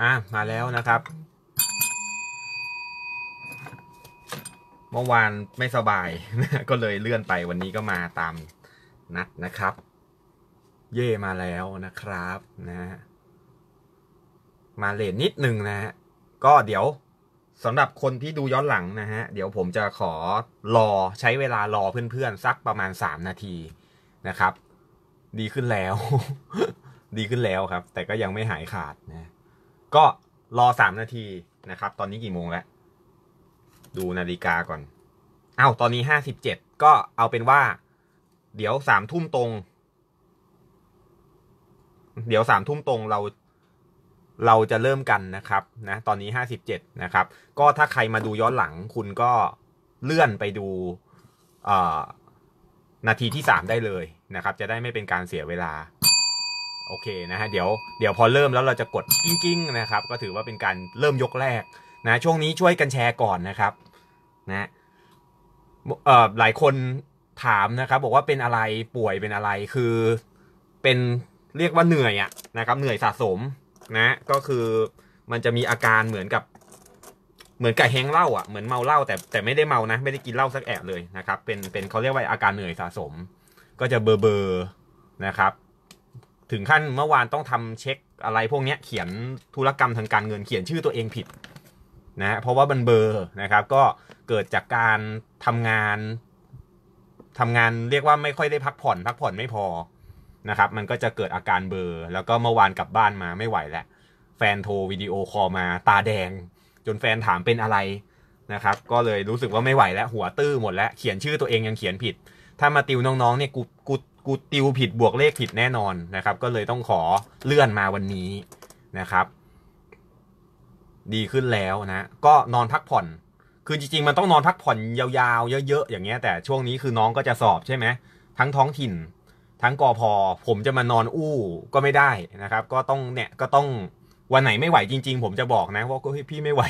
อ่ะมาแล้วนะครับ เมื่อวานไม่สบายก็เลยเลื่อนไปวันนี้ก็มาตามนัดนะครับ เย่มาแล้วนะครับนะ มาเลทนิดหนึ่งนะฮะก็เดี๋ยวสำหรับคนที่ดูย้อนหลังนะฮะเดี๋ยวผมจะขอรอใช้เวลารอเพื่อนๆสักประมาณสามนาทีนะครับ ดีขึ้นแล้ว ดีขึ้นแล้วครับ แต่ก็ยังไม่หายขาดนะก็รอสามนาทีนะครับ ตอนนี้กี่โมงแล้วดูนาฬิกาก่อนอ้าวตอนนี้ห้าสิบเจ็ดก็เอาเป็นว่า เดี๋ยวสามทุ่มตรง เดี๋ยวสามทุ่มตรงเราเราจะเริ่มกันนะครับ นะ ตอนนี้ห้าสิบเจ็ดนะครับ ก็ถ้าใครมาดูย้อนหลัง คุณก็เลื่อนไปดูนาทีที่สามได้เลยนะครับ จะได้ไม่เป็นการเสียเวลาโอเคนะฮะเดี๋ยวเดี๋ยวพอเริ่มแล้วเราจะกดกิ้งๆ นะครับ ก็ถือว่าเป็นการเริ่มยกแรกนะ ช่วงนี้ช่วยกันแชร์ก่อนนะครับ นะเอ่อหลายคนถามนะครับ บอกว่าเป็นอะไรป่วยเป็นอะไรคือ เป็นเรียกว่าเหนื่อยอะนะครับ เหนื่อยสะสมนะ ก็คือมันจะมีอาการเหมือนกับ เหมือนกับแ้งเหล้าอ่ะเหมือนเมาเหล้าแต่แต่ไม่ได้เมานะ ไม่ได้กินเหล้าสักแอะเลยนะครับเป็นเป็นเขาเรียกว่าอาการเหนื่อยสะสม ก็จะเบอร์เบอร์นะครับถึงขั้นเมื่อวานต้องทำเช็คอะไร พวกนี้เขียนธุรกรรมทางการเงินเขียนชื่อตัวเองผิดนะเพราะว่าบันเบอร์นะครับ ก็เกิดจากการทำงาน ทำงานเรียกว่าไม่ค่อยได้พักผ่อนพักผ่อนไม่พอนะครับ มันก็จะเกิดอาการเบอร์แล้วก็เมื่อวานกลับบ้านมาไม่ไหวแล้วแฟนโทรวิดีโอคอลมา ตาแดง จนแฟนถามเป็นอะไรนะครับ ก็เลยรู้สึกว่าไม่ไหวแล้วหัวตื้อหมดแล้ว เขียนชื่อตัวเองยังเขียนผิด ถ้ามาติวน้องๆเนี่ยกูกูกูติวผิดบวกเลขผิดแน่นอนนะครับ ก็เลยต้องขอเลื่อนมาวันนี้นะครับ ดีขึ้นแล้วนะ ก็นอนพักผ่อน คือจริง ๆมันต้องนอนพักผ่อนยาวๆเยอะๆอย่างเงี้ยแต่ช่วงนี้คือน้องก็จะสอบใช่ไหมทั้งท้องถิ่น ทั้งกอพอผมจะมานอนอู้ก็ไม่ได้นะครับ ก็ต้องเนี่ยก็ต้องวันไหนไม่ไหวจริง ๆ ผมจะบอกนะว่าพี่ไม่ไหว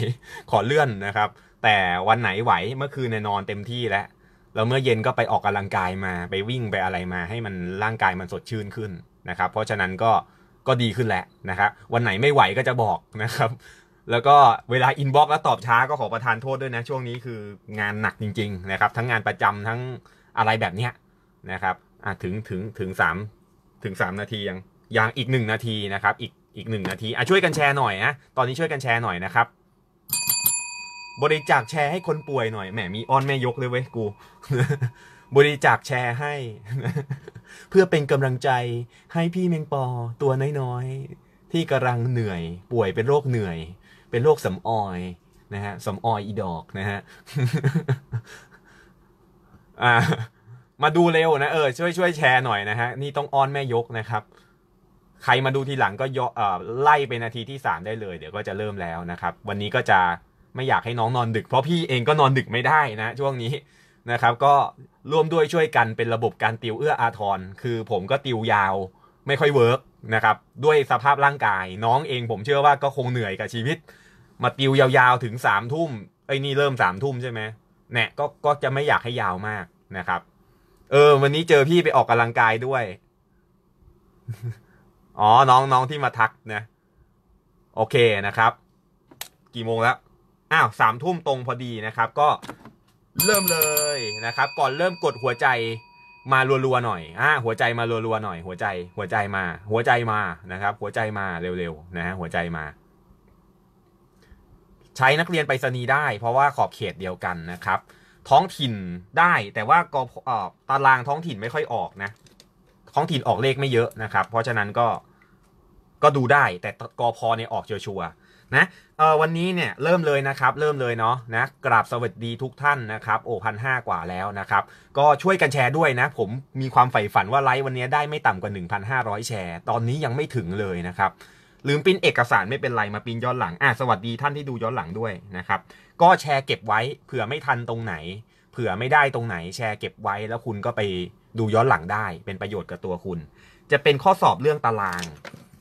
ขอเลื่อนนะครับ แต่วันไหนไหวเมื่อคืนนอนเต็มที่แล้วแล้วเมื่อเย็นก็ไปออกกำลังกายมา ไปวิ่งไปอะไรมาให้มันร่างกายมันสดชื่นขึ้นนะครับ เพราะฉะนั้นก็ก็ดีขึ้นแหละนะครับวันไหนไม่ไหวก็จะบอกนะครับ แล้วก็เวลาอินบ็อกซ์แล้วตอบช้าก็ขอประทานโทษด้วยนะช่วงนี้คืองานหนักจริงๆนะครับ ทั้งงานประจำทั้งอะไรแบบเนี้ยนะครับอ่ถึงถึงถึงสามถึงสามนาทียังยังอีกหนึ่งนาทีนะครับ อีกอีกหนึ่งนาทีอ่ะช่วยกันแชร์หน่อยนะตอนนี้ช่วยกันแชร์หน่อยนะครับบริจาคแชร์ให้คนป่วยหน่อยแหมมีอ้อนแม่ยกเลยเว้ยกู บริจาคแชร์ให้เพื่อเป็นกำลังใจให้พี่เมงปอ ตัวน้อยๆที่กำลังเหนื่อย ป่วยเป็นโรคเหนื่อย เป็นโรคสำออยนะฮะสำออยอีดอกนะฮะมาดูเร็วนะเออช่วยช่วยแชร์หน่อยนะฮะ นี่ต้องอ้อนแม่ยกนะครับ ใครมาดูทีหลังก็ยอไล่ไปนาทีที่สามได้เลย เดี๋ยวก็จะเริ่มแล้วนะครับ วันนี้ก็จะไม่อยากให้น้องนอนดึกเพราะพี่เองก็นอนดึกไม่ได้นะช่วงนี้นะครับ ก็ร่วมด้วยช่วยกันเป็นระบบการติวเอื้ออาทรคือ ผมก็ติวยาว ไม่ค่อยเวิร์กนะครับ ด้วยสภาพร่างกาย น้องเอง ผมเชื่อว่าก็คงเหนื่อยกับชีวิต มาติวยาวๆถึงสามทุ่มไอ้นี่เริ่มสามทุ่มใช่ไหมเนี่ยก็ก็จะไม่อยากให้ยาวมากนะครับ เออ วันนี้เจอพี่ไปออกกำลังกายด้วย อ๋อ น้องน้องที่มาทักนะโอเคนะครับ กี่โมงแล้วอ้าวสามทุ่มตรงพอดีนะครับ ก็เริ่มเลยนะครับ ก่อนเริ่มกดหัวใจมารัวๆหน่อยอ่าหัวใจมารัวๆหน่อย หัวใจ หัวใจมา หัวใจมานะครับ หัวใจมาเร็วๆ นะฮะหัวใจมา ใช้นักเรียนไปสนีได้ เพราะว่าขอบเขตเดียวกันนะครับ ท้องถิ่นได้ แต่ว่ากออกตารางท้องถิ่นไม่ค่อยออกนะ ท้องถิ่นออกเลขไม่เยอะนะครับ เพราะฉะนั้นก็ก็ดูได้ แต่กอพอเนี่ยออกชัวร์นะเออวันนี้เนี่ย เริ่มเลยนะครับ เริ่มเลยเนาะนะกราบสวัสดีทุกท่านนะครับโอ้พันห้ากว่าแล้วนะครับก็ช่วยกันแชร์ด้วยนะผมมีความใฝ่ฝันว่าไลฟ์วันนี้ได้ไม่ต่ำกว่า 1,500 แชร์ ตอนนี้ยังไม่ถึงเลยนะครับ ลืมปิ้นเอกสารไม่เป็นไรมาปิ้นย้อนหลังอ่ะสวัสดีท่านที่ดูย้อนหลังด้วยนะครับ ก็แชร์เก็บไว้ เผื่อไม่ทันตรงไหน เผื่อไม่ได้ตรงไหน แชร์เก็บไว้แล้วคุณก็ไปดูย้อนหลังได้ เป็นประโยชน์กับตัวคุณ จะเป็นข้อสอบเรื่องตาราง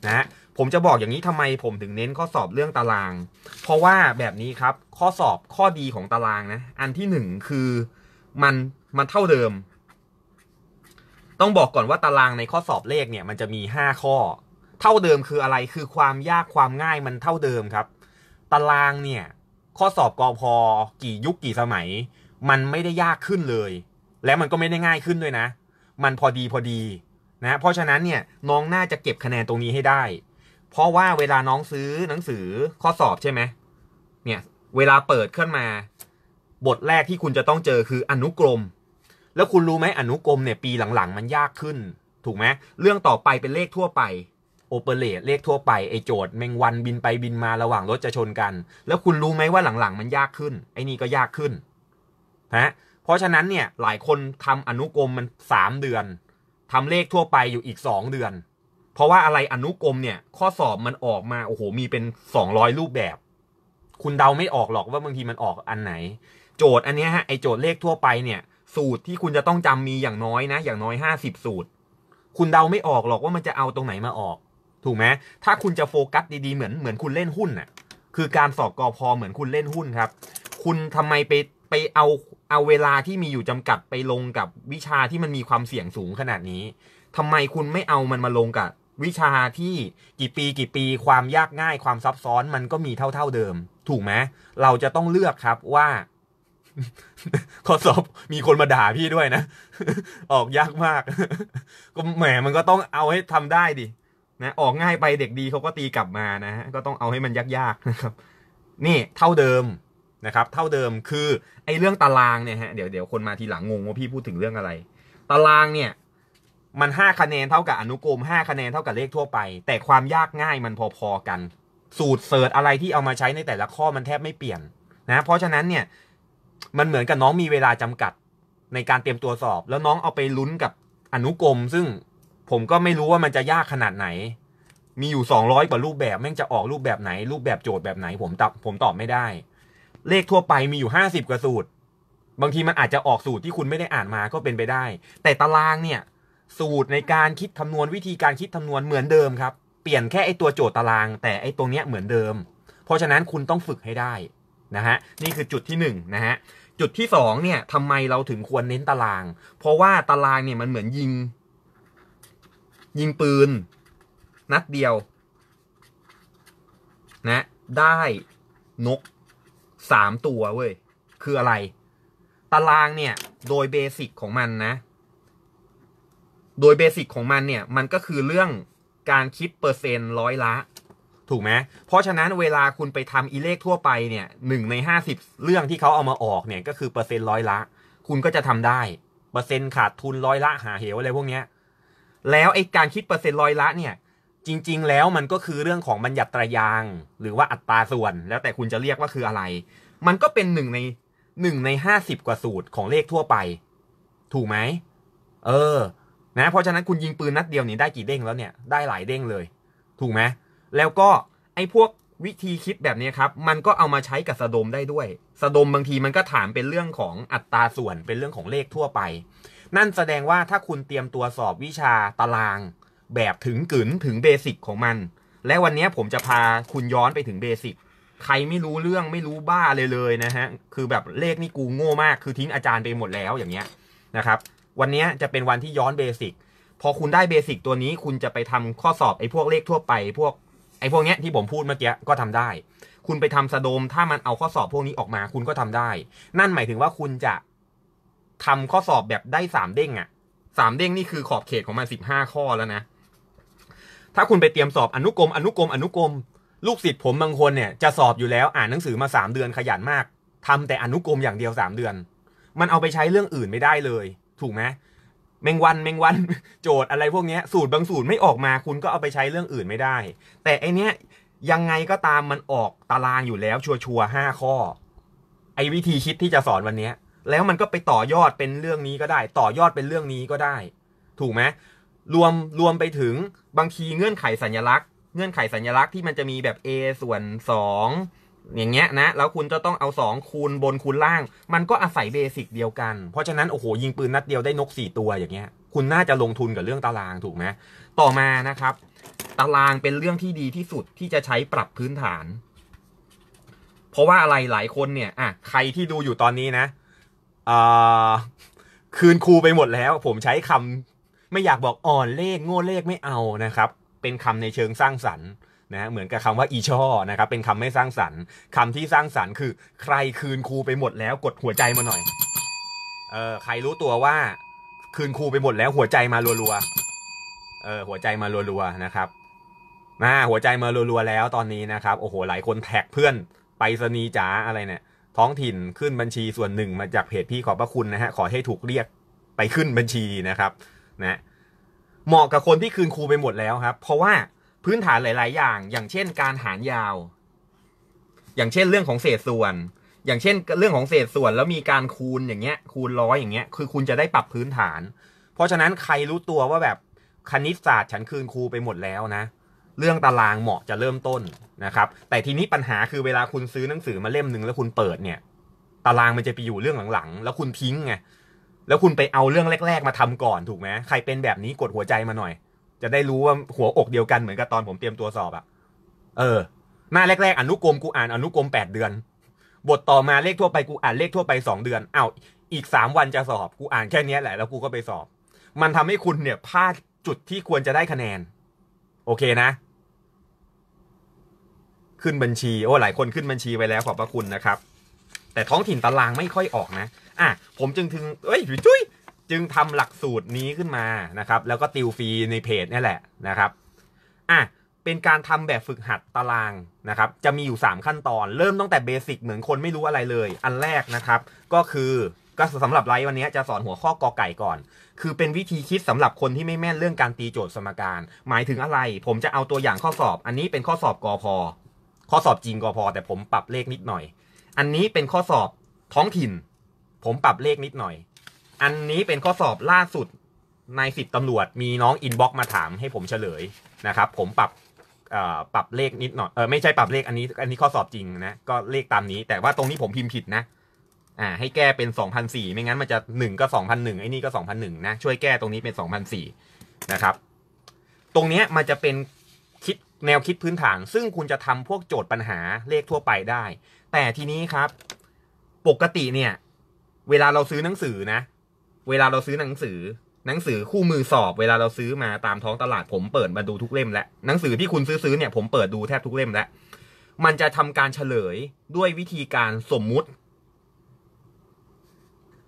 นะผมจะบอกอย่างนี้ทำไมผมถึงเน้นข้อสอบเรื่องตาราง เพราะว่าแบบนี้ครับ ข้อสอบข้อดีของตารางนะ อันที่หนึ่งคือมันมันเท่าเดิม ต้องบอกก่อนว่าตารางในข้อสอบเลขเนี่ย มันจะมีห้าข้อ เท่าเดิมคืออะไรคือความยากความง่ายมันเท่าเดิมครับ ตารางเนี่ย ข้อสอบกอพอกี่ยุคกี่สมัย มันไม่ได้ยากขึ้นเลย และมันก็ไม่ได้ง่ายขึ้นด้วยนะ มันพอดีพอดีนะ เพราะฉะนั้นเนี่ยน้องน่าจะเก็บคะแนนตรงนี้ให้ได้เพราะว่าเวลาน้องซื้อหนังสือข้อสอบใช่ไหมเนี่ย เวลาเปิดขึ้นมา บทแรกที่คุณจะต้องเจอคืออนุกรม แล้วคุณรู้ไหมอนุกรมเนี่ย ปีหลังๆมันยากขึ้น ถูกไหมเรื่องต่อไปเป็นเลขทั่วไปโอเปเรตเลขทั่วไปไอโจดแมงวันบินไปบินมาระหว่างรถจะชนกัน แล้วคุณรู้ไหมว่าหลังๆ มันยากขึ้น ไอนี่ก็ยากขึ้นนะเพราะฉะนั้นเนี่ย หลายคนทำอนุกรมมันสามเดือน ทำเลขทั่วไปอยู่อีกสองเดือนเพราะว่าอะไรอนุกรมเนี่ยข้อสอบมันออกมา โอ้โห มีเป็นสองร้อยรูปแบบ คุณเดาไม่ออกหรอกว่าบางทีมันออกอันไหนโจทย์อันนี้ฮะไอโจทย์เลขทั่วไปเนี่ย สูตรที่คุณจะต้องจำมีอย่างน้อยนะอย่างน้อยห้าสิบสูตร คุณเดาไม่ออกหรอกว่ามันจะเอาตรงไหนมาออก ถูกไหมถ้าคุณจะโฟกัสดีๆเหมือนเหมือนคุณเล่นหุ้นน่ะคือการสอบกอพอเหมือนคุณเล่นหุ้นครับ คุณทำไมไปไปเอาเอาเวลาที่มีอยู่จำกัดไปลงกับวิชาที่มันมีความเสี่ยงสูงขนาดนี้ ทำไมคุณไม่เอามันมาลงกับวิชาที่กี่ปีกี่ปีความยากง่ายความซับซ้อนมันก็มีเท่าาเดิม ถูกไหมเราจะต้องเลือกครับว่าข้อสอบมีคนมาด่าพี่ด้วยนะ ออกยากมาก ก็แหมมันก็ต้องเอาให้ทำได้ดินะ ออกง่ายไปเด็กดีเขาก็ตีกลับมานะฮะก็ต้องเอาให้มันยากๆนะครับนี่เท่าเดิมนะครับ เท่าเดิม คือ ไอ้เรื่องตารางเนี่ยฮะเดี๋ยวเดี๋ยวคนมาทีหลังงงว่าพี่พูดถึงเรื่องอะไร ตารางเนี่ยมัน5คะแนนเท่ากับอนุกรม5คะแนนเท่ากับเลขทั่วไป แต่ความยากง่ายมันพอๆกัน สูตรเสิร์ชอะไรที่เอามาใช้ในแต่ละข้อมันแทบไม่เปลี่ยนนะ เพราะฉะนั้นเนี่ย มันเหมือนกับน้องมีเวลาจำกัดในการเตรียมตัวสอบ แล้วน้องเอาไปลุ้นกับอนุกรมซึ่งผมก็ไม่รู้ว่ามันจะยากขนาดไหน มีอยู่200กว่ารูปแบบแม่งจะออกรูปแบบไหน รูปแบบโจทย์แบบไหนผมตอบผมตอบไม่ได้ เลขทั่วไปมีอยู่50กว่าสูตร บางทีมันอาจจะออกสูตรที่คุณไม่ได้อ่านมาก็เป็นไปได้ แต่ตารางเนี่ยสูตรในการคิดคำนวณวิธีการคิดคำนวณเหมือนเดิมครับเปลี่ยนแค่ไอตัวโจทย์ตารางแต่ไอตรงเนี้ยเหมือนเดิม เพราะฉะนั้นคุณต้องฝึกให้ได้นะฮะ นี่คือจุดที่1นนะฮะจุดที่2เนี่ยทำไมเราถึงควรเน้นตาราง เพราะว่าตารางเนี่ยมันเหมือนยิง ยิงปืนนัดเดียว นะ ได้นกสามตัวเว้ยคืออะไร ตารางเนี่ยโดยเบสิกของมันนะโดยเบสิกของมันเนี่ยมันก็คือเรื่องการคิดเปอร์เซ็นต์ร้อยละ ถูกไหม เพราะฉะนั้นเวลาคุณไปทำอีเลขทั่วไปเนี่ยหนึ่งในห้าสิบเรื่องที่เขาเอามาออกเนี่ยก็คือเปอร์เซ็นต์ร้อยละ คุณก็จะทำได้ เปอร์เซ็นต์ขาดทุนร้อยละหาเหวอะไรพวกเนี้ย แล้วไอ้การคิดเปอร์เซ็นต์ร้อยละเนี่ย จริง ๆ แล้วมันก็คือเรื่องของบัญญัติตรายาง หรือว่าอัตราส่วน แล้วแต่คุณจะเรียกว่าคืออะไร มันก็เป็นหนึ่งในหนึ่งในห้าสิบกว่าสูตรของเลขทั่วไป ถูกไหมเออนะ เพราะฉะนั้นคุณยิงปืนนัดเดียวนี่ได้กี่เด้งแล้วเนี่ย ได้หลายเด้งเลย ถูกไหมแล้วก็ ไอ้พวกวิธีคิดแบบนี้ครับ มันก็เอามาใช้กับสะดมได้ด้วย สะดมบางทีมันก็ถามเป็นเรื่องของอัตราส่วนเป็นเรื่องของเลขทั่วไป นั่นแสดงว่าถ้าคุณเตรียมตัวสอบวิชาตาราง แบบถึงกึ๋นถึงเบสิกของมัน และวันนี้ผมจะพาคุณย้อนไปถึงเบสิกใครไม่รู้เรื่องไม่รู้บ้าเลยเลยนะฮะคือแบบเลขนี่กูโง่มากคือทิ้งอาจารย์ไปหมดแล้วอย่างเงี้ยนะครับวันนี้จะเป็นวันที่ย้อนเบสิก พอคุณได้เบสิกตัวนี้คุณจะไปทำข้อสอบไอ้พวกเลขทั่วไปพวกไอ้พวกเนี้ยที่ผมพูดเมื่อกี้ก็ทำได้ คุณไปทำสะโดมถ้ามันเอาข้อสอบพวกนี้ออกมา คุณก็ทำได้ นั่นหมายถึงว่าคุณจะทำข้อสอบแบบได้สามเด้งอะสามเด้งนี่คือขอบเขตของมันสิบห้าข้อแล้วนะ ถ้าคุณไปเตรียมสอบอนุกรมอนุกรมอนุกรม ลูกศิษย์ผมบางคนเนี่ยจะสอบอยู่แล้วอ่านหนังสือมาสามเดือนขยันมาก ทำแต่อนุกรมอย่างเดียวสามเดือน มันเอาไปใช้เรื่องอื่นไม่ได้เลยถูกไหมแมงวันแมงวัน โจทย์อะไรพวกนี้ สูตรบางสูตรไม่ออกมาคุณก็เอาไปใช้เรื่องอื่นไม่ได้ แต่ไอเนี้ยยังไงก็ตามมันออกตารางอยู่แล้วชัวชัวห้าข้อ ไอวิธีคิดที่จะสอนวันนี้ แล้วมันก็ไปต่อยอดเป็นเรื่องนี้ก็ได้ ต่อยอดเป็นเรื่องนี้ก็ได้ ถูกไหมรวมรวมไปถึงบางทีเงื่อนไขสัญลักษณ์เงื่อนไขสัญลักษณ์ที่มันจะมีแบบ a ส่วน 2อย่างเงี้ยนะ แล้วคุณจะต้องเอา 2คูณบนคูณล่าง มันก็อาศัยเบสิก เดียวกัน เพราะฉะนั้น โอ้โห ยิงปืนนัดเดียวได้นก 4 ตัวอย่างเงี้ย คุณน่าจะลงทุนกับเรื่องตารางถูกไหมต่อมานะครับ ตารางเป็นเรื่องที่ดีที่สุดที่จะใช้ปรับพื้นฐาน เพราะว่าอะไรหลายคนเนี่ย อ่ะใครที่ดูอยู่ตอนนี้นะคืนครูไปหมดแล้ว ผมใช้คำไม่อยากบอกอ่อนเลขโง่เลขไม่เอานะครับ เป็นคำในเชิงสร้างสรรค์นะเหมือนกับคำว่าอีช่อนะครับ เป็นคำไม่สร้างสรรค์ คำที่สร้างสรรค์คือ ใครคืนครูไปหมดแล้วกดหัวใจมาหน่อย เออใครรู้ตัวว่า คืนครูไปหมดแล้วหัวใจมารัวๆเออ หัวใจมารัวๆนะครับมาหัวใจมารัวๆแล้วตอนนี้นะครับโอ้โหหลายคนแท็กเพื่อนไปสนีจ๋าอะไรเนี่ยท้องถิ่นขึ้นบัญชีส่วนหนึ่งมาจากเพจพี่ขอบพระคุณนะฮะขอให้ถูกเรียกไปขึ้นบัญชีนะครับ นะ เหมาะกับคนที่คืนครูไปหมดแล้วครับ เพราะว่าพื้นฐานหลาย ๆ อย่าง อย่างเช่นการหารยาว อย่างเช่นเรื่องของเศษส่วน อย่างเช่น เรื่องของเศษส่วนแล้วมีการคูณอย่างเงี้ย คูณร้อยอย่างเงี้ยคือคุณจะได้ปรับพื้นฐาน เพราะฉะนั้นใครรู้ตัวว่าแบบคณิตศาสตร์ฉันคืนครูไปหมดแล้วนะ เรื่องตารางเหมาะจะเริ่มต้นนะครับ แต่ทีนี้ปัญหาคือเวลาคุณซื้อหนังสือมาเล่มหนึ่งแล้วคุณเปิดเนี่ย ตารางมันจะไปอยู่เรื่องหลัง ๆ แล้วคุณทิ้งไงแล้วคุณไปเอาเรื่องแรก ๆ มาทำก่อนถูกไหมใครเป็นแบบนี้กดหัวใจมาหน่อยจะได้รู้ว่าหัวอกเดียวกันเหมือนกับตอนผมเตรียมตัวสอบอะเออ หน้าแรกๆอนุกรมกูอ่านอนุกรมแปดเดือน บทต่อมาเลขทั่วไปกูอ่านเลขทั่วไปสองเดือน เอ้าอีกสามวันจะสอบกูอ่านแค่นี้แหละแล้วกูก็ไปสอบ มันทำให้คุณเนี่ยพลาดจุดที่ควรจะได้คะแนน โอเคนะ ขึ้นบัญชี โอ้หลายคนขึ้นบัญชีไปแล้วขอบพระคุณนะครับ แต่ท้องถิ่นตารางไม่ค่อยออกนะ อ่ะผมจึงถึง เอ้ยจุ้ยจึงทำหลักสูตรนี้ขึ้นมานะครับ แล้วก็ติวฟรีในเพจนี่แหละนะครับอ่ะเป็นการทำแบบฝึกหัดตารางนะครับ จะมีอยู่ 3 ขั้นตอน เริ่มตั้งแต่เบสิกเหมือนคนไม่รู้อะไรเลย อันแรกนะครับ ก็คือก็สำหรับไลฟ์วันนี้จะสอนหัวข้อกอไก่ก่อน คือเป็นวิธีคิดสำหรับคนที่ไม่แม่นเรื่องการตีโจทย์สมการ หมายถึงอะไร ผมจะเอาตัวอย่างข้อสอบ อันนี้เป็นข้อสอบกอพอข้อสอบจริงกอพอแต่ผมปรับเลขนิดหน่อย อันนี้เป็นข้อสอบท้องถิ่น ผมปรับเลขนิดหน่อยอันนี้เป็นข้อสอบล่าสุดในสิบตำรวจมีน้องอินบ็อกมาถามให้ผมเฉลยนะครับ ผมปรับปรับเลขนิดหน่อยเออไม่ใช่ปรับเลขอันนี้ อันนี้ข้อสอบจริงนะ ก็เลขตามนี้ แต่ว่าตรงนี้ผมพิมพ์ผิดนะอ่าให้แก้เป็น 2004ไม่งั้น มันจะ1ก็2001ไอ้นี่ก็2001นะช่วยแก้ตรงนี้เป็น2004นะครับ ตรงนี้มันจะเป็นคิดแนวคิดพื้นฐาน ซึ่งคุณจะทำพวกโจทย์ปัญหาเลขทั่วไปได้ แต่ทีนี้ครับ ปกติเนี่ย เวลาเราซื้อหนังสือนะเวลาเราซื้อหนังสือ หนังสือคู่มือสอบ เวลาเราซื้อมาตามท้องตลาด ผมเปิดมาดูทุกเล่มแล้วหนังสือที่คุณซื้อซื้อเนี่ยผมเปิดดูแทบทุกเล่ม แล้วมันจะทำการเฉลยด้วยวิธีการสมมุติ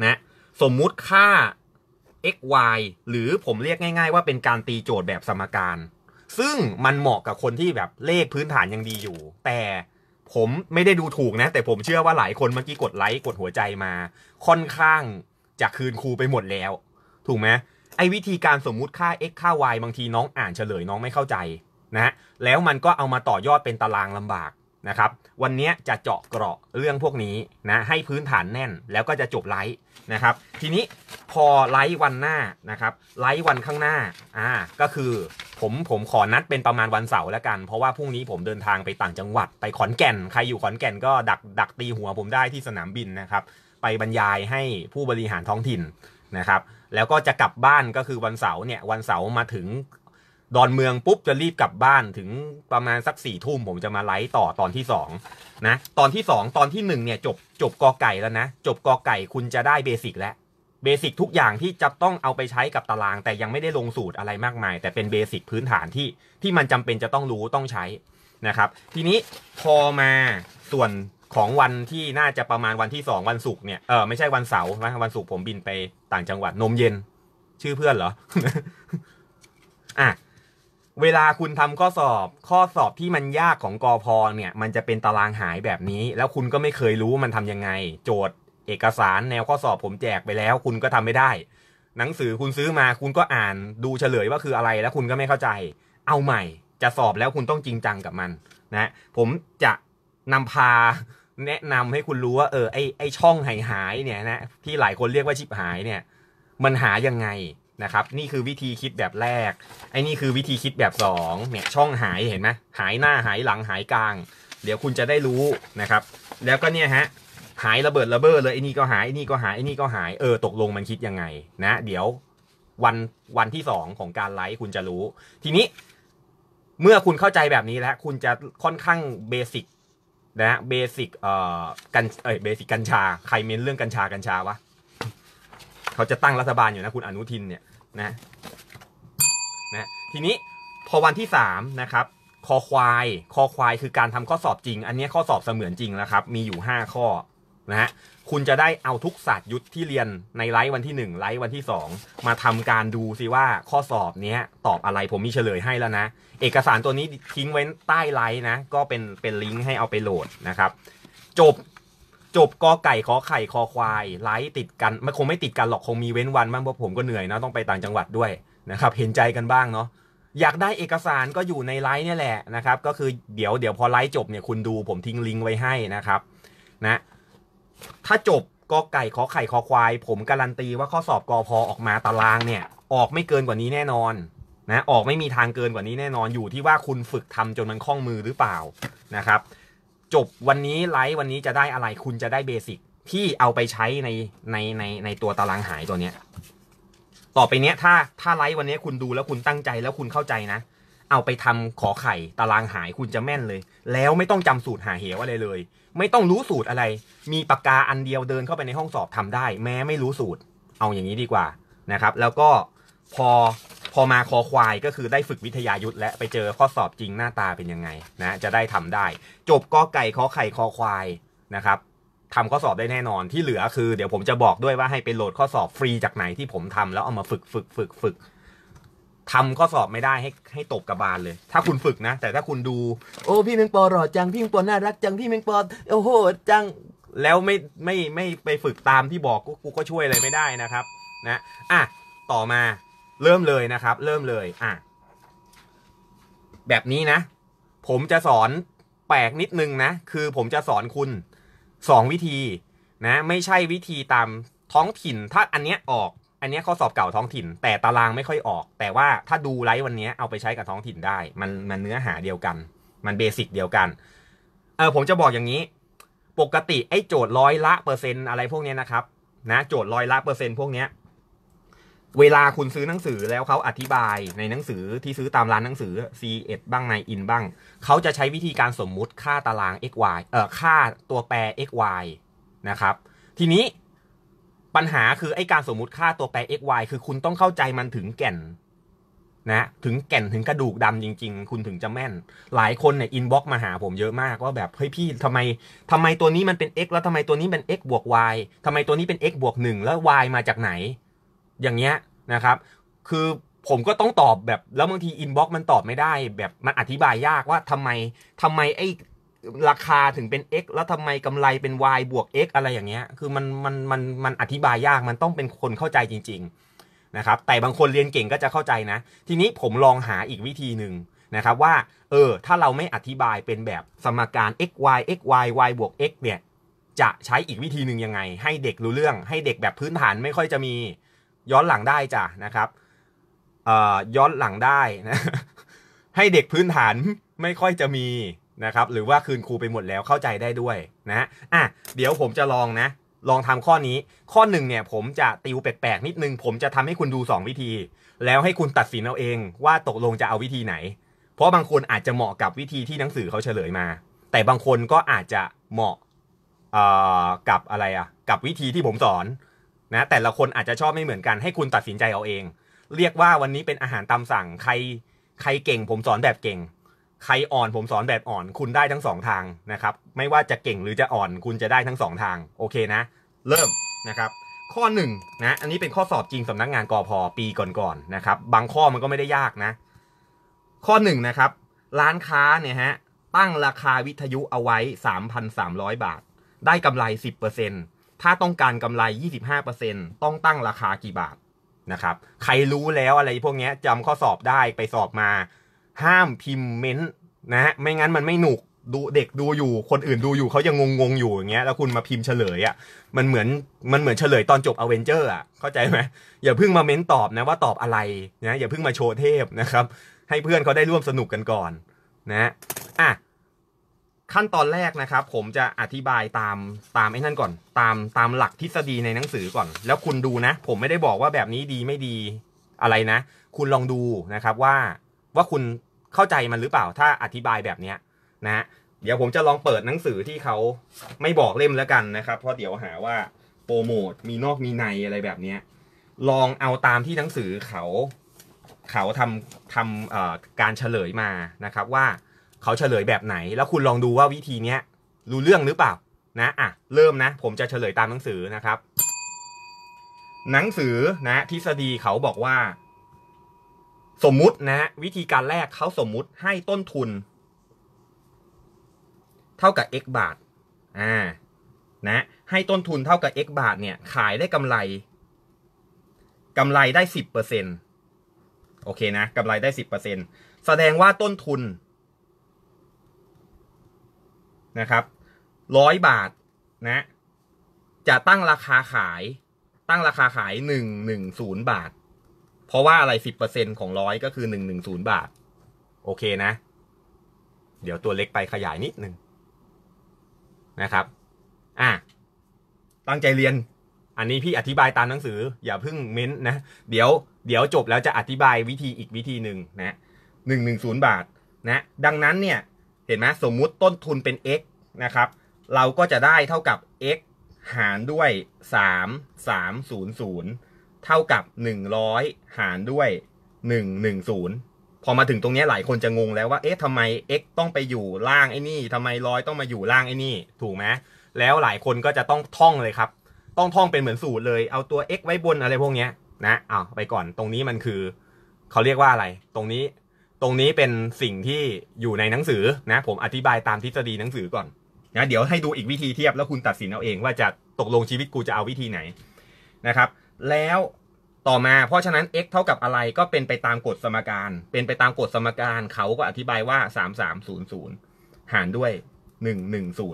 นะสมมุติค่า x y หรือผมเรียกง่าย ๆ ว่าเป็นการตีโจทย์แบบสมการ ซึ่งมันเหมาะกับคนที่แบบเลขพื้นฐานยังดีอยู่ แต่ผมไม่ได้ดูถูกนะ แต่ผมเชื่อว่าหลายคนเมื่อกี้กดไลค์กดหัวใจมา ค่อนข้างจะคืนครูไปหมดแล้ว ถูกไหมไอ้วิธีการสมมุติค่า x ค่า y บางทีน้องอ่านเฉลยน้องไม่เข้าใจนะฮะแล้วมันก็เอามาต่อยอดเป็นตารางลำบากนะครับ วันนี้จะเจาะเกราะเรื่องพวกนี้นะ ให้พื้นฐานแน่น แล้วก็จะจบไลฟ์นะครับ ทีนี้พอไลฟ์วันหน้านะครับไลฟ์วันข้างหน้า อ่าก็คือผมผมขอนัดเป็นประมาณวันเสาร์แล้วกัน เพราะว่าพรุ่งนี้ผมเดินทางไปต่างจังหวัด ไปขอนแก่นใครอยู่ขอนแก่นก็ดักดักตีหัว ผมได้ที่สนามบินนะครับไปบรรยายให้ผู้บริหารท้องถิ่นนะครับ แล้วก็จะกลับบ้านก็คือวันเสาร์เนี่ยวันเสาร์มาถึง ดอนเมืองปุ๊บจะรีบกลับบ้านถึงประมาณสักสี่ทุ่มผมจะมาไลฟ์ต่อตอนที่สองนะตอนที่สองตอนที่หนึ่งเนี่ยจบจบกอไก่แล้วนะจบกอไก่คุณจะได้เบสิก แล้วเบสิกทุกอย่างที่จะต้องเอาไปใช้กับตารางแต่ยังไม่ได้ลงสูตรอะไรมากมาย แต่เป็นเบสิกพื้นฐานที่ที่มันจำเป็นจะต้องรู้ต้องใช้นะครับ ทีนี้พอมาส่วนของวันที่น่าจะประมาณวันที่สองวันศุกร์เนี่ยเออไม่ใช่วันเสาร์นะวันศุกร์ผมบินไปต่างจังหวัดนมเย็น ชื่อเพื่อนเหรออ่ะเวลาคุณทำข้อสอบ ข้อสอบที่มันยากของกอพอเนี่ย มันจะเป็นตารางหายแบบนี้ แล้วคุณก็ไม่เคยรู้มันทํำยังไง โจทย์เอกสารแนวข้อสอบ ผมแจกไปแล้ว คุณก็ทำไม่ได้ หนังสือคุณซื้อมา คุณก็อ่านดูเฉลยว่าคืออะไร แล้วคุณก็ไม่เข้าใจ เอาใหม่ จะสอบแล้วคุณต้องจริงจังกับมัน นะผมจะนำพาแนะนำให้คุณรู้ว่าเออไอไอช่องหายหายเนี่ยนะที่หลายคนเรียกว่าชิบหายเนี่ย มันหายังไงนะครับ นี่คือวิธีคิดแบบแรกไอนี่คือวิธีคิดแบบ2เนี่ยช่องหายเห็นไหมหายหน้าหายหลังหายกลาง เดี๋ยวคุณจะได้รู้นะครับ แล้วก็เนี่ยฮะหายระเบิดระเบ้อเลยไอนี่ก็หายไอนี่ก็หายไอนี่ก็หาย เออตกลงมันคิดยังไง นะ เดี๋ยววันวันที่2ของการไลฟ์คุณจะรู้ ทีนี้ เมื่อคุณเข้าใจแบบนี้แล้วคุณจะค่อนข้างเบสิกนะฮะเบสิกเอ่อกันเอ้ยเบสิกกัญชา ใครเมนเรื่องกัญชากัญชาวะ เขาจะตั้งรัฐบาลอยู่นะคุณอนุทินเนี่ยนะ นะ ทีนี้พอวันที่สามนะครับ คอควายคอควายคือการทำข้อสอบจริง อันนี้ข้อสอบเสมือนจริงแล้วครับ มีอยู่ 5 ข้อนะฮะคุณจะได้เอาทุกศาสตร์ยุทธที่เรียนในไลฟ์วันที่ 1 ไลฟ์วันที่ 2 มาทำการดูซิว่าข้อสอบเนี้ย ตอบอะไรผมมีเฉลยให้แล้วนะเอกสารตัวนี้ทิ้งไว้ใต้ไลน์นะก็เป็นเป็นลิงก์ให้เอาไปโหลดนะครับจบจบกอไก่ขอไข่คอควายไลฟ์ติดกันมันคงไม่ติดกันหรอกคงมีเว้นวันบ้างเพราะผมก็เหนื่อยนะต้องไปต่างจังหวัดด้วยนะครับ เห็นใจกันบ้างเนาะอยากได้เอกสารก็อยู่ในไลฟ์นี่แหละนะครับ ก็คือเดี๋ยวเดี๋ยวพอไลฟ์จบเนี่ยคุณดูผมทิ้งลิงก์ไว้ให้นะครับนะถ้าจบกอไก่ขอไข่คอควาย ผมการันตีว่าข้อสอบกอพอออกมาตารางเนี่ยออกไม่เกินกว่านี้แน่นอนนะออกไม่มีทางเกินกว่านี้แน่นอนอยู่ที่ว่าคุณฝึกทำจนมันคล่องมือหรือเปล่านะครับ จบวันนี้ไลฟ์วันนี้จะได้อะไร คุณจะได้เบสิกที่เอาไปใช้ในในในในตัวตารางหายตัวเนี้ยต่อไปเนี้ยถ้าถ้าไลฟ์วันนี้คุณดูแล้วคุณตั้งใจแล้วคุณเข้าใจนะ เอาไปทำขอไข่ตารางหายคุณจะแม่นเลย แล้วไม่ต้องจำสูตรหาเหวอะไรเลย ไม่ต้องรู้สูตรอะไร มีปากกาอันเดียวเดินเข้าไปในห้องสอบทำได้ แม้ไม่รู้สูตร เอาอย่างนี้ดีกว่านะครับ แล้วก็พอพอมาคอควาย ก็คือได้ฝึกวิทยายุทธและไปเจอข้อสอบจริงหน้าตาเป็นยังไง นะ จะได้ทำได้ จบก็ไก่ขอไข่คอควายนะครับทำข้อสอบได้แน่นอนที่เหลือคือ เดี๋ยวผมจะบอกด้วยว่าให้ไปโหลดข้อสอบฟรีจากไหนที่ผมทำ แล้วเอามาฝึกฝึกฝึกฝึกทำข้อสอบไม่ได้ให้ให้ตกกระบาลเลย ถ้าคุณฝึกนะ แต่ถ้าคุณดูโอ้พี่เมงปอหล่อจังพี่เมงปอน่ารักจังพี่เมงปอโอ้โหจังแล้วไม่ไม่ไม่ไปฝึกตามที่บอกกูก็ช่วยอะไรไม่ได้นะครับ นะ อ่ะต่อมาเริ่มเลยนะครับ เริ่มเลยอ่ะแบบนี้นะ ผมจะสอนแปลกนิดนึงนะ คือ ผมจะสอนคุณสองวิธี นะ ไม่ใช่วิธีตามท้องถิ่น ถ้าอันเนี้ยออก อันเนี้ยข้อสอบเก่าท้องถิ่น แต่ตารางไม่ค่อยออก แต่ว่าถ้าดูไลฟ์วันนี้เอาไปใช้กับท้องถิ่นได้ มันมันเนื้อหาเดียวกัน มันเบสิกเดียวกันเออผมจะบอกอย่างนี้ ปกติ ไอ้โจทย์ร้อยละเปอร์เซ็นต์อะไรพวกเนี้ยนะครับนะโจทย์ร้อยละเปอร์เซ็นต์พวกเนี้ยเวลาคุณซื้อหนังสือแล้วเขาอธิบายในหนังสือที่ซื้อตามร้านหนังสือ C เอ็ดบ้างในอินบ้างเขาจะใช้วิธีการสมมุติค่าตาราง x y เอ่อ ค่าตัวแปร x y นะครับ ทีนี้ปัญหาคือไอการสมมุติค่าตัวแปร x y คือคุณต้องเข้าใจมันถึงแก่น นะ ถึงแก่นถึงกระดูกดำจริงๆ คุณถึงจะแม่นหลายคนเนี่ยอินบ็อกมาหา ผมเยอะมากว่าแบบเฮ้ยพี่ทำไมทำไมตัวนี้มันเป็น x แล้วทำไมตัวนี้เป็น x บวก y ทำไมตัวนี้เป็น x บวก1แล้ว y มาจากไหนอย่างเงี้ยนะครับคือผมก็ต้องตอบแบบแล้วบางทีอินบ็อกซ์มันตอบไม่ได้ แบบมันอธิบายยากว่าทำไมทำไมไอ้ราคาถึงเป็น x แล้วทำไมกำไรเป็น y บวก x อะไรอย่างเงี้ยคือมันมันมันมันอธิบายยากมันต้องเป็นคนเข้าใจจริง ๆนะครับ แต่บางคนเรียนเก่งก็จะเข้าใจนะ ทีนี้ผมลองหาอีกวิธีหนึ่งนะครับว่าเออถ้าเราไม่อธิบายเป็นแบบสมการ x y x y y บวก x เนี่ยจะใช้อีกวิธีหนึ่งยังไง ให้เด็กรู้เรื่อง ให้เด็กแบบพื้นฐานไม่ค่อยจะมีย้อนหลังได้จ้ะนะครับย้อนหลังได้นะ ให้เด็กพื้นฐานไม่ค่อยจะมีนะครับ หรือว่าคืนครูไปหมดแล้วเข้าใจได้ด้วย นะ อ่ะเดี๋ยวผมจะลองนะ ลองทำข้อนี้ ข้อหนึ่งเนี่ย ผมจะติวแปลกๆนิดนึง ผมจะทำให้คุณดู2วิธี แล้วให้คุณตัดสินเอาเอง ว่าตกลงจะเอาวิธีไหน เพราะบางคนอาจจะเหมาะกับวิธีที่หนังสือเขาเฉลยมา แต่บางคนก็อาจจะเหมาะกับอะไรอะกับวิธีที่ผมสอนนะแต่ละคนอาจจะชอบไม่เหมือนกันให้คุณตัดสินใจเอาเอง เรียกว่าวันนี้เป็นอาหารตามสั่ง ใคร ใครเก่ง ผมสอนแบบเก่ง ใครอ่อน ผมสอนแบบอ่อนคุณได้ทั้งสองทางนะครับ ไม่ว่าจะเก่งหรือจะอ่อนคุณจะได้ทั้งสองทาง โอเคนะ เริ่มนะครับ ข้อหนึ่งนะ อันนี้เป็นข้อสอบจริงสำนักงานกอพอปีก่อนๆนะครับ บางข้อมันก็ไม่ได้ยากนะ ข้อหนึ่งนะครับร้านค้าเนี่ยฮะตั้งราคาวิทยุเอาไว้ 3,300 บาท ได้กำไร10%เอร์เซถ้าต้องการกำไร 25%ต้องตั้งราคากี่บาทนะครับ ใครรู้แล้วอะไรพวกนี้จำข้อสอบได้ไปสอบมา ห้ามพิมพ์เม้นนะฮะ ไม่งั้นมันไม่หนุกดูเด็กดูอยู่คนอื่นดูอยู่เขายังงงๆอยู่อย่างเงี้ย แล้วคุณมาพิมพ์เฉลยอะ่ะ มันเหมือนมันเหมือนเฉลยตอนจบอเวนเจอร์อ่ะ เข้าใจไหมอย่าเพิ่งมาเม้นตอบนะว่าตอบอะไรนะอย่าเพิ่งมาโชว์เทพนะครับให้เพื่อนเขาได้ร่วมสนุกกันก่อนนะอ่ะขั้นตอนแรกนะครับ ผมจะอธิบายตามตามไอ้นั่นก่อน ตามตามหลักทฤษฎีในหนังสือก่อน แล้วคุณดูนะ ผมไม่ได้บอกว่าแบบนี้ดีไม่ดีอะไรนะ คุณลองดูนะครับว่าว่าคุณเข้าใจมันหรือเปล่าถ้าอธิบายแบบเนี้ยนะ เดี๋ยวผมจะลองเปิดหนังสือที่เขาไม่บอกเล่มแล้วกันนะครับ เพราะเดี๋ยวหาว่าโปรโมทมีนอกมีในอะไรแบบเนี้ยลองเอาตามที่หนังสือเขาเขาทำทำการเฉลยมานะครับว่าเขาเฉลยแบบไหน แล้วคุณลองดูว่าวิธีเนี้ยรู้เรื่องหรือเปล่านะอ่ะเริ่มนะ ผมจะเฉลยตามหนังสือนะครับ หนังสือนะ ทฤษฎีเขาบอกว่า สมมุตินะ วิธีการแรกเขาสมมุติให้ต้นทุน เท่ากับ x บาท อ่า นะ ให้ต้นทุนเท่ากับ x บาทเนี่ยขายได้กำไรกำไรได้10%โอเคนะกำไรได้10%แสดงว่าต้นทุนนะครับร้อยบาทนะ จะตั้งราคาขาย ตั้งราคาขายหนึ่งหนึ่งศูนย์บาท เพราะว่าอะไรสิบเปอร์เซ็นของร้อยก็คือหนึ่งหนึ่งศูนย์บาท โอเคนะ เดี๋ยวตัวเล็กไปขยายนิดหนึ่งนะครับ อ่ะตั้งใจเรียน อันนี้พี่อธิบายตามหนังสือ อย่าเพิ่งเม้นนะเดี๋ยวเดี๋ยวจบแล้วจะอธิบายวิธีอีกวิธีหนึ่งนะหนึ่งหนึ่งศูนย์บาท นะดังนั้นเนี่ยเห็นไหมสมมุติต้นทุนเป็น x นะครับเราก็จะได้เท่ากับ x หารด้วย 3 3 0 0 เท่ากับ 100 หารด้วย1 1 0 พอมาถึงตรงนี้หลายคนจะงงแล้วว่าเอ๊ะทำไม x ต้องไปอยู่ล่างไอ้นี่ทำไมร้อยต้องมาอยู่ล่างไอ้นี่ถูกไหมแล้วหลายคนก็จะต้องท่องเลยครับ ต้องท่องเป็นเหมือนสูตรเลยเอาตัว x ไว้บนอะไรพวกนี้นะเอาไปก่อนตรงนี้มันคือเขาเรียกว่าอะไรตรงนี้รงนี้เป็นสิ่งที่อยู่ในหนังสือนะผมอธิบายตามทฤษฎีหนังสือก่อน นะ เดี๋ยวให้ดูอีกวิธีเทียบแล้วคุณตัดสินเอาเองว่าจะตกลงชีวิตกูจะเอาวิธีไหนนะครับ แล้วต่อมา เพราะฉะนั้น x เท่ากับอะไรก็เป็นไปตามกฎสมการ เป็นไปตามกฎสมการเขาก็อธิบายว่า3300หารด้วย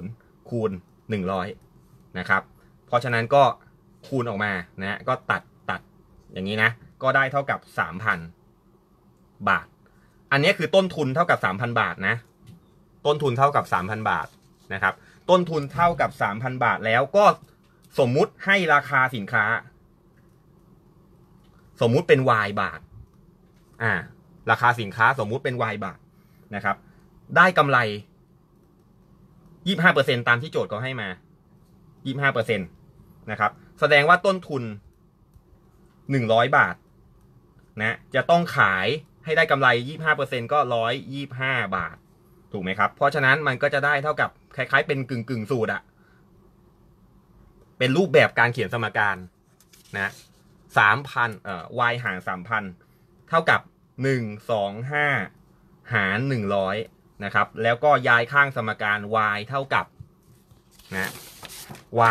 110คูณ100นะครับ เพราะฉะนั้นก็คูณออกมานะก็ตัดตัดอย่างนี้นะ ก็ได้เท่ากับ3,000บาทอันนี้คือต้นทุนเท่ากับสามพันบาทนะ ต้นทุนเท่ากับสามพันบาทนะครับ ต้นทุนเท่ากับสามพันบาท แล้วก็สมมุติให้ราคาสินค้า สมมุติเป็นวายบาทอ่า ราคาสินค้าสมมุติเป็นวายบาทนะครับ ได้กำไรยี่ห้าเปอร์เซ็นตามที่โจทย์เขาให้มายี่ห้าเปอร์เซ็นตนะครับ แสดงว่าต้นทุนหนึ่งร้อยบาท นะ จะต้องขายให้ได้กำไร 25%ก็ 125 บาทถูกไหมครับ เพราะฉะนั้นมันก็จะได้เท่ากับคล้ายๆเป็นกึ่งกึ่งสูตรอะเป็นรูปแบบการเขียนสมการนะสามพันเอ่อ y หารสามพันเท่ากับหนึ่งสองห้าหารหนึ่งร้อยนะครับ แล้วก็ย้ายข้างสมการ y เท่ากับนะ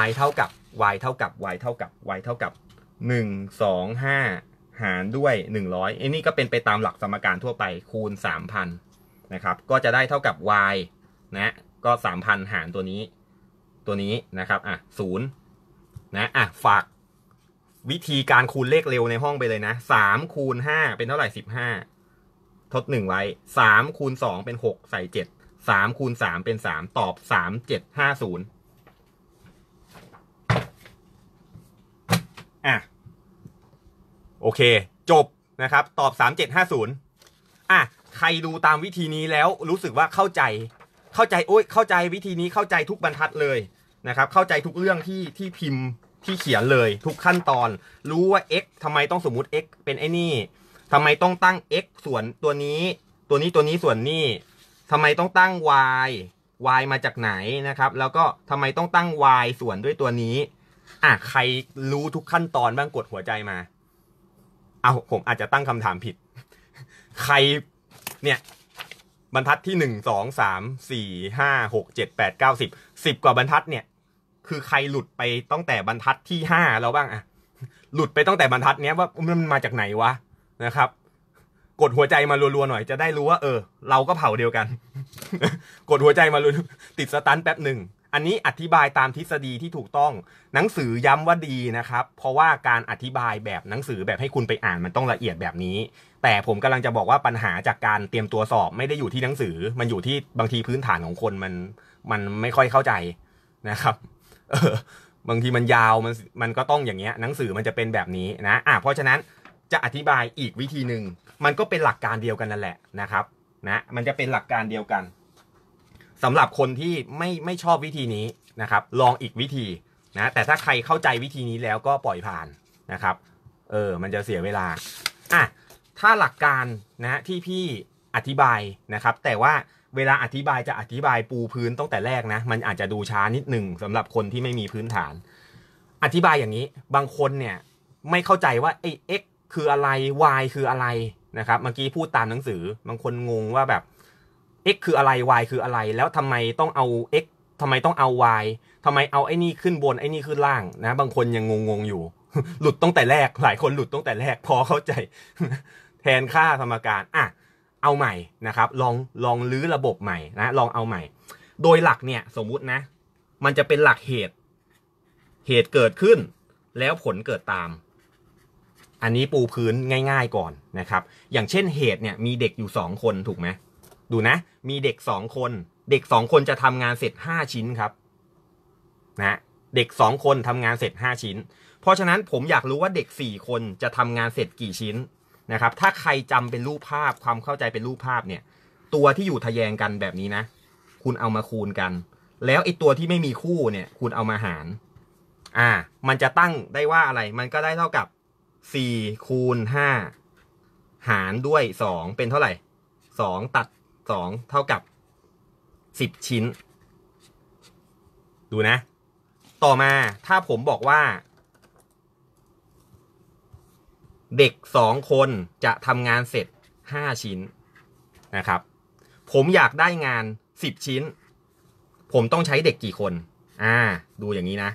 y เท่ากับ y เท่ากับ y เท่ากับ y เท่ากับหนึ่งสองห้าหารด้วย 100อันนี้ก็เป็นไปตามหลักสมการทั่วไปคูณ 3,000นะครับ ก็จะได้เท่ากับ y นะ ก็ 3,000 หารตัวนี้ ตัวนี้นะครับอ่ะศูนย์นะอ่ะฝาก วิธีการคูณเลขเร็วในห้องไปเลยนะ 3 คูณ 5 เป็นเท่าไหร่ 15 ทด1ไว้3คูณ2เป็น 6 ใส่ 7 3คูณ3เป็น 3 ตอบ 3 7 5 0 อ่ะโอเคจบนะครับ ตอบ 3750อ่ะ ใครดูตามวิธีนี้แล้วรู้สึกว่าเข้าใจ เข้าใจโอ้ยเข้าใจวิธีนี้เข้าใจทุกบรรทัดเลยนะครับ เข้าใจทุกเรื่องที่ที่พิมพ์ที่เขียนเลย ทุกขั้นตอน รู้ว่า x ทำไมต้องสมมุติ x เป็นไอ้นี่ ทำไมต้องตั้ง x ส่วนตัวนี้ ตัวนี้ตัวนี้ส่วนนี้ทำไมต้องตั้ง y y มาจากไหนนะครับ แล้วก็ทำไมต้องตั้ง y ส่วนด้วยตัวนี้ อ่ะ ใครรู้ทุกขั้นตอนบ้างกดหัวใจมาเอาผมอาจจะตั้งคำถามผิด ใครเนี่ย บรรทัดที่หนึ่งสองสามสี่ห้าหกเจ็ดแปดเก้าสิบสิบกว่าบรรทัดเนี่ย คือใครหลุดไปตั้งแต่บรรทัดที่ห้าแล้วบ้างอะหลุดไปตั้งแต่บรรทัดเนี้ยว่ามันมาจากไหนวะ นะครับ กดหัวใจมารัวๆหน่อยจะได้รู้ว่าเออ เราก็เผ่าเดียวกัน กดหัวใจมารัวติดสตันแป๊บหนึ่งอันนี้อธิบายตามทฤษฎีที่ถูกต้อง หนังสือย้ำว่าดีนะครับ เพราะว่าการอธิบายแบบหนังสือแบบให้คุณไปอ่านมันต้องละเอียดแบบนี้ แต่ผมกำลังจะบอกว่าปัญหาจากการเตรียมตัวสอบ ไม่ได้อยู่ที่หนังสือ มันอยู่ที่บางทีพื้นฐานของคนมันมันไม่ค่อยเข้าใจนะครับ เออบางทีมันยาวมันมันก็ต้องอย่างเงี้ย หนังสือมันจะเป็นแบบนี้นะ อ่ะเพราะฉะนั้นจะอธิบายอีกวิธีหนึ่งมันก็เป็นหลักการเดียวกันนั่นแหละนะครับ นะ มันจะเป็นหลักการเดียวกันสำหรับคนที่ไม่ไม่ชอบวิธีนี้นะครับ ลองอีกวิธีนะแต่ถ้าใครเข้าใจวิธีนี้แล้วก็ปล่อยผ่านนะครับ เออมันจะเสียเวลาอ่ะถ้าหลักการนะที่พี่อธิบายนะครับ แต่ว่าเวลาอธิบายจะอธิบายปูพื้นตั้งแต่แรกนะมันอาจจะดูช้านิดหนึ่งสำหรับคนที่ไม่มีพื้นฐาน อธิบายอย่างนี้ บางคนเนี่ย ไม่เข้าใจว่าไอ้ x คืออะไร y คืออะไรนะครับเมื่อกี้พูดตามหนังสือ บางคนงงว่าแบบ x คืออะไร y คืออะไร แล้วทำไมต้องเอา x ทำไมต้องเอา y ทำไมเอาไอ้นี่ขึ้นบน ไอ้นี่ขึ้นล่างนะ บางคนยังงงๆอยู่ หลุดตั้งแต่แรก หลายคนหลุดตั้งแต่แรก พอเข้าใจ แทนค่าสมการ อ่ะ เอาใหม่นะครับ ลองลองลื้อระบบใหม่นะ ลองเอาใหม่ โดยหลักเนี่ย สมมุตินะ มันจะเป็นหลักเหตุ เหตุเกิดขึ้น แล้วผลเกิดตาม อันนี้ปูพื้นง่ายๆก่อนนะครับ อย่างเช่นเหตุเนี่ย มีเด็กอยู่สองคนถูกไหมดูนะ มีเด็กสองคน เด็กสองคนจะทำงานเสร็จห้าชิ้นครับ นะ เด็กสองคนทำงานเสร็จห้าชิ้น เพราะฉะนั้นผมอยากรู้ว่าเด็กสี่คนจะทำงานเสร็จกี่ชิ้นนะครับ ถ้าใครจำเป็นรูปภาพความเข้าใจเป็นรูปภาพเนี่ย ตัวที่อยู่ทะแยงกันแบบนี้นะ คุณเอามาคูณกัน แล้วไอตัวที่ไม่มีคู่เนี่ย คุณเอามาหาร อ่า มันจะตั้งได้ว่าอะไร มันก็ได้เท่ากับสี่คูณห้าหารด้วยสองเป็นเท่าไหร่สองตัดสองเท่ากับสิบชิ้น ดูนะ ต่อมาถ้าผมบอกว่า เด็กสองคนจะทำงานเสร็จห้าชิ้นนะครับ ผมอยากได้งานสิบชิ้น ผมต้องใช้เด็กกี่คน อ่าดูอย่างนี้นะ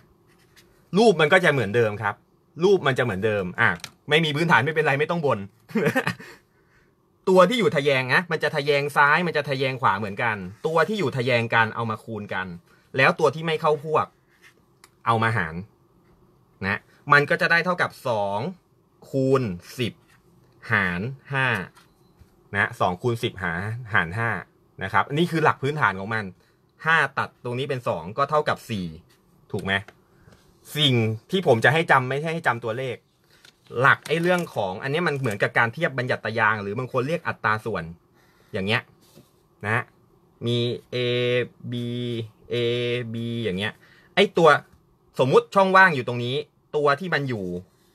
รูปมันก็จะเหมือนเดิมครับ รูปมันจะเหมือนเดิม อ่าไม่มีพื้นฐานไม่เป็นไรไม่ต้องบ่นตัวที่อยู่ทะแยงนะมันจะทะแยงซ้ายมันจะทะแยงขวาเหมือนกัน ตัวที่อยู่ทะแยงกันเอามาคูณกัน แล้วตัวที่ไม่เข้าพวก เอามาหาร นะ มันก็จะได้เท่ากับสองคูณสิบหารห้านะสองคูณสิบหารหารห้านะครับ นี่คือหลักพื้นฐานของมันห้าตัดตรงนี้เป็นสองก็เท่ากับสี่ถูกไหมสิ่งที่ผมจะให้จำไม่ใช่ให้จำตัวเลขหลักไอ้เรื่องของ อันนี้มันเหมือนกับการเทียบบัญญัติยาง หรือบางคนเรียกอัตราส่วน อย่างเงี้ยนะ มี a b a b อย่างเงี้ย ไอ้ตัวสมมุติช่องว่างอยู่ตรงนี้ ตัวที่มันอยู่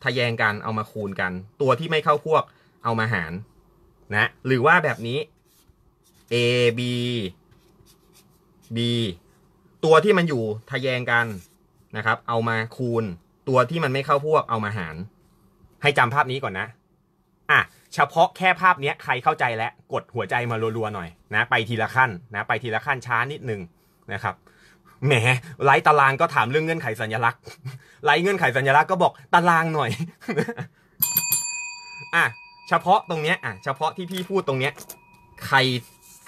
ทะแยงกันเอามาคูณกัน ตัวที่ไม่เข้าพวกเอามาหาร นะ หรือว่าแบบนี้ a b b ตัวที่มันอยู่ทะแยงกันนะครับ เอามาคูณ ตัวที่มันไม่เข้าพวกเอามาหารให้จำภาพนี้ก่อนนะ อ่ะ เฉพาะแค่ภาพนี้ใครเข้าใจแล้วกดหัวใจมารัวๆหน่อย นะ ไปทีละขั้น นะไปทีละขั้นช้านิดนึงนะครับ แหมไลฟ์ตารางก็ถามเรื่องเงื่อนไขสัญลักษณ์ไลฟ์เงื่อนไขสัญลักษณ์ก็บอกตารางหน่อย อ่ะเฉพาะตรงเนี้ยอ่ะ เฉพาะที่พี่พูดตรงเนี้ย ใคร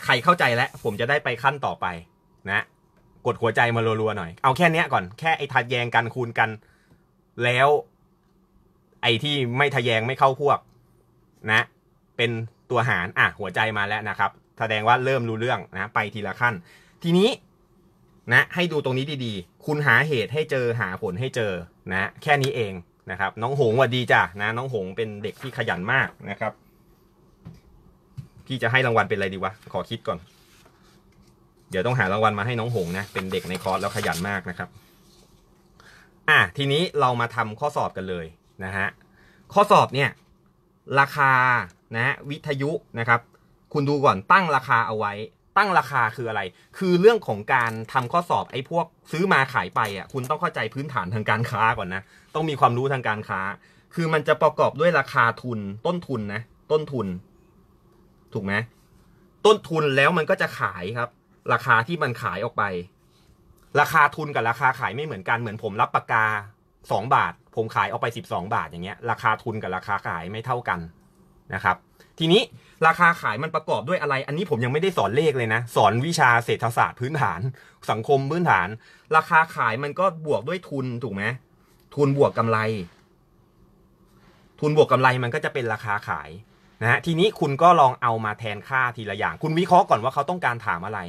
ใครเข้าใจแล้ว ผมจะได้ไปขั้นต่อไป นะกดหัวใจมารัวๆหน่อยเอาแค่เนี้ยก่อนแค่ไอ้ทัดแยงกันคูณกันแล้วไอ้ที่ไม่ทะแยงไม่เข้าพวกนะ เป็นตัวหารอ่ะหัวใจมาแล้วนะครับ แสดงว่าเริ่มรู้เรื่องนะ ไปทีละขั้น ทีนี้นะ ให้ดูตรงนี้ดีๆ คุณหาเหตุให้เจอหาผลให้เจอนะแค่นี้เองนะครับ น้องหงวัดดีจ้ะนะน้องหงเป็นเด็กที่ขยันมากนะครับพี่จะให้รางวัลเป็นอะไรดีวะขอคิดก่อน เดี๋ยวต้องหารางวัลมาให้น้องหงนะเป็นเด็กในคอร์สแล้วขยันมากนะครับ อ่ะทีนี้เรามาทำข้อสอบกันเลยนะฮะข้อสอบเนี่ย ราคานะวิทยุนะครับ คุณดูก่อนตั้งราคาเอาไว้ ตั้งราคาคืออะไร คือเรื่องของการทำข้อสอบ ไอ้พวกซื้อมาขายไปอ่ะคุณต้องเข้าใจพื้นฐานทางการค้าก่อนนะ ต้องมีความรู้ทางการค้า คือมันจะประกอบด้วยราคาทุนต้นทุนนะ ต้นทุน ถูกไหมต้นทุนแล้วมันก็จะขายครับ ราคาที่มันขายออกไป ราคาทุนกับราคาขายไม่เหมือนกันเหมือนผมรับปากกาสองบาทผมขายออกไป 12 บาทอย่างเงี้ย ราคาทุนกับราคาขายไม่เท่ากันนะครับ ทีนี้ราคาขายมันประกอบด้วยอะไร อันนี้ผมยังไม่ได้สอนเลขเลยนะ สอนวิชาเศรษฐศาสตร์พื้นฐาน สังคมพื้นฐาน ราคาขายมันก็บวกด้วยทุนถูกไหมทุนบวกกำไร ทุนบวกกำไรมันก็จะเป็นราคาขายนะฮะ ทีนี้คุณก็ลองเอามาแทนค่าทีละอย่าง คุณวิเคราะห์ก่อนว่าเขาต้องการถามอะไร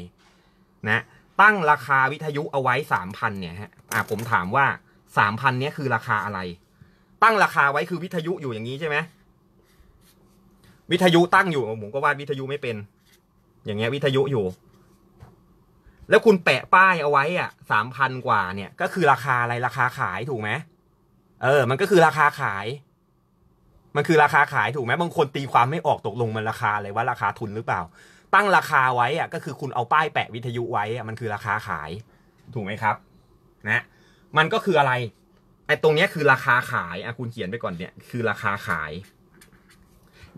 นะ ตั้งราคาวิทยุเอาไว้สามพันเนี่ยฮะ อ่ะผมถามว่าสามพันเนี้ยคือราคาอะไร ตั้งราคาไว้คือวิทยุอยู่อย่างนี้ใช่ไหมวิทยุตั้งอยู่ผมก็วาดวิทยุไม่เป็น อย่างเงี้ย วิทยุอยู่ แล้วคุณแปะป้ายเอาไว้ อ่ะสามพันกว่าเนี่ย ก็คือราคาอะไรราคาขายถูกไหมเออมันก็คือราคาขาย มันคือราคาขายถูกไหมบางคนตีความไม่ออกตกลงมันราคาอะไรว่า ราคาทุนหรือเปล่า ตั้งราคา ไว้อ่ะก็คือคุณเอาป้ายแปะวิทยุ ไว้อ่ะมันคือราคาขาย ถูกไหมครับ นะมันก็คืออะไร ไอ้ตรงนี้คือราคาขายอะคุณเขียนไปก่อนเนี่ย คือราคาขาย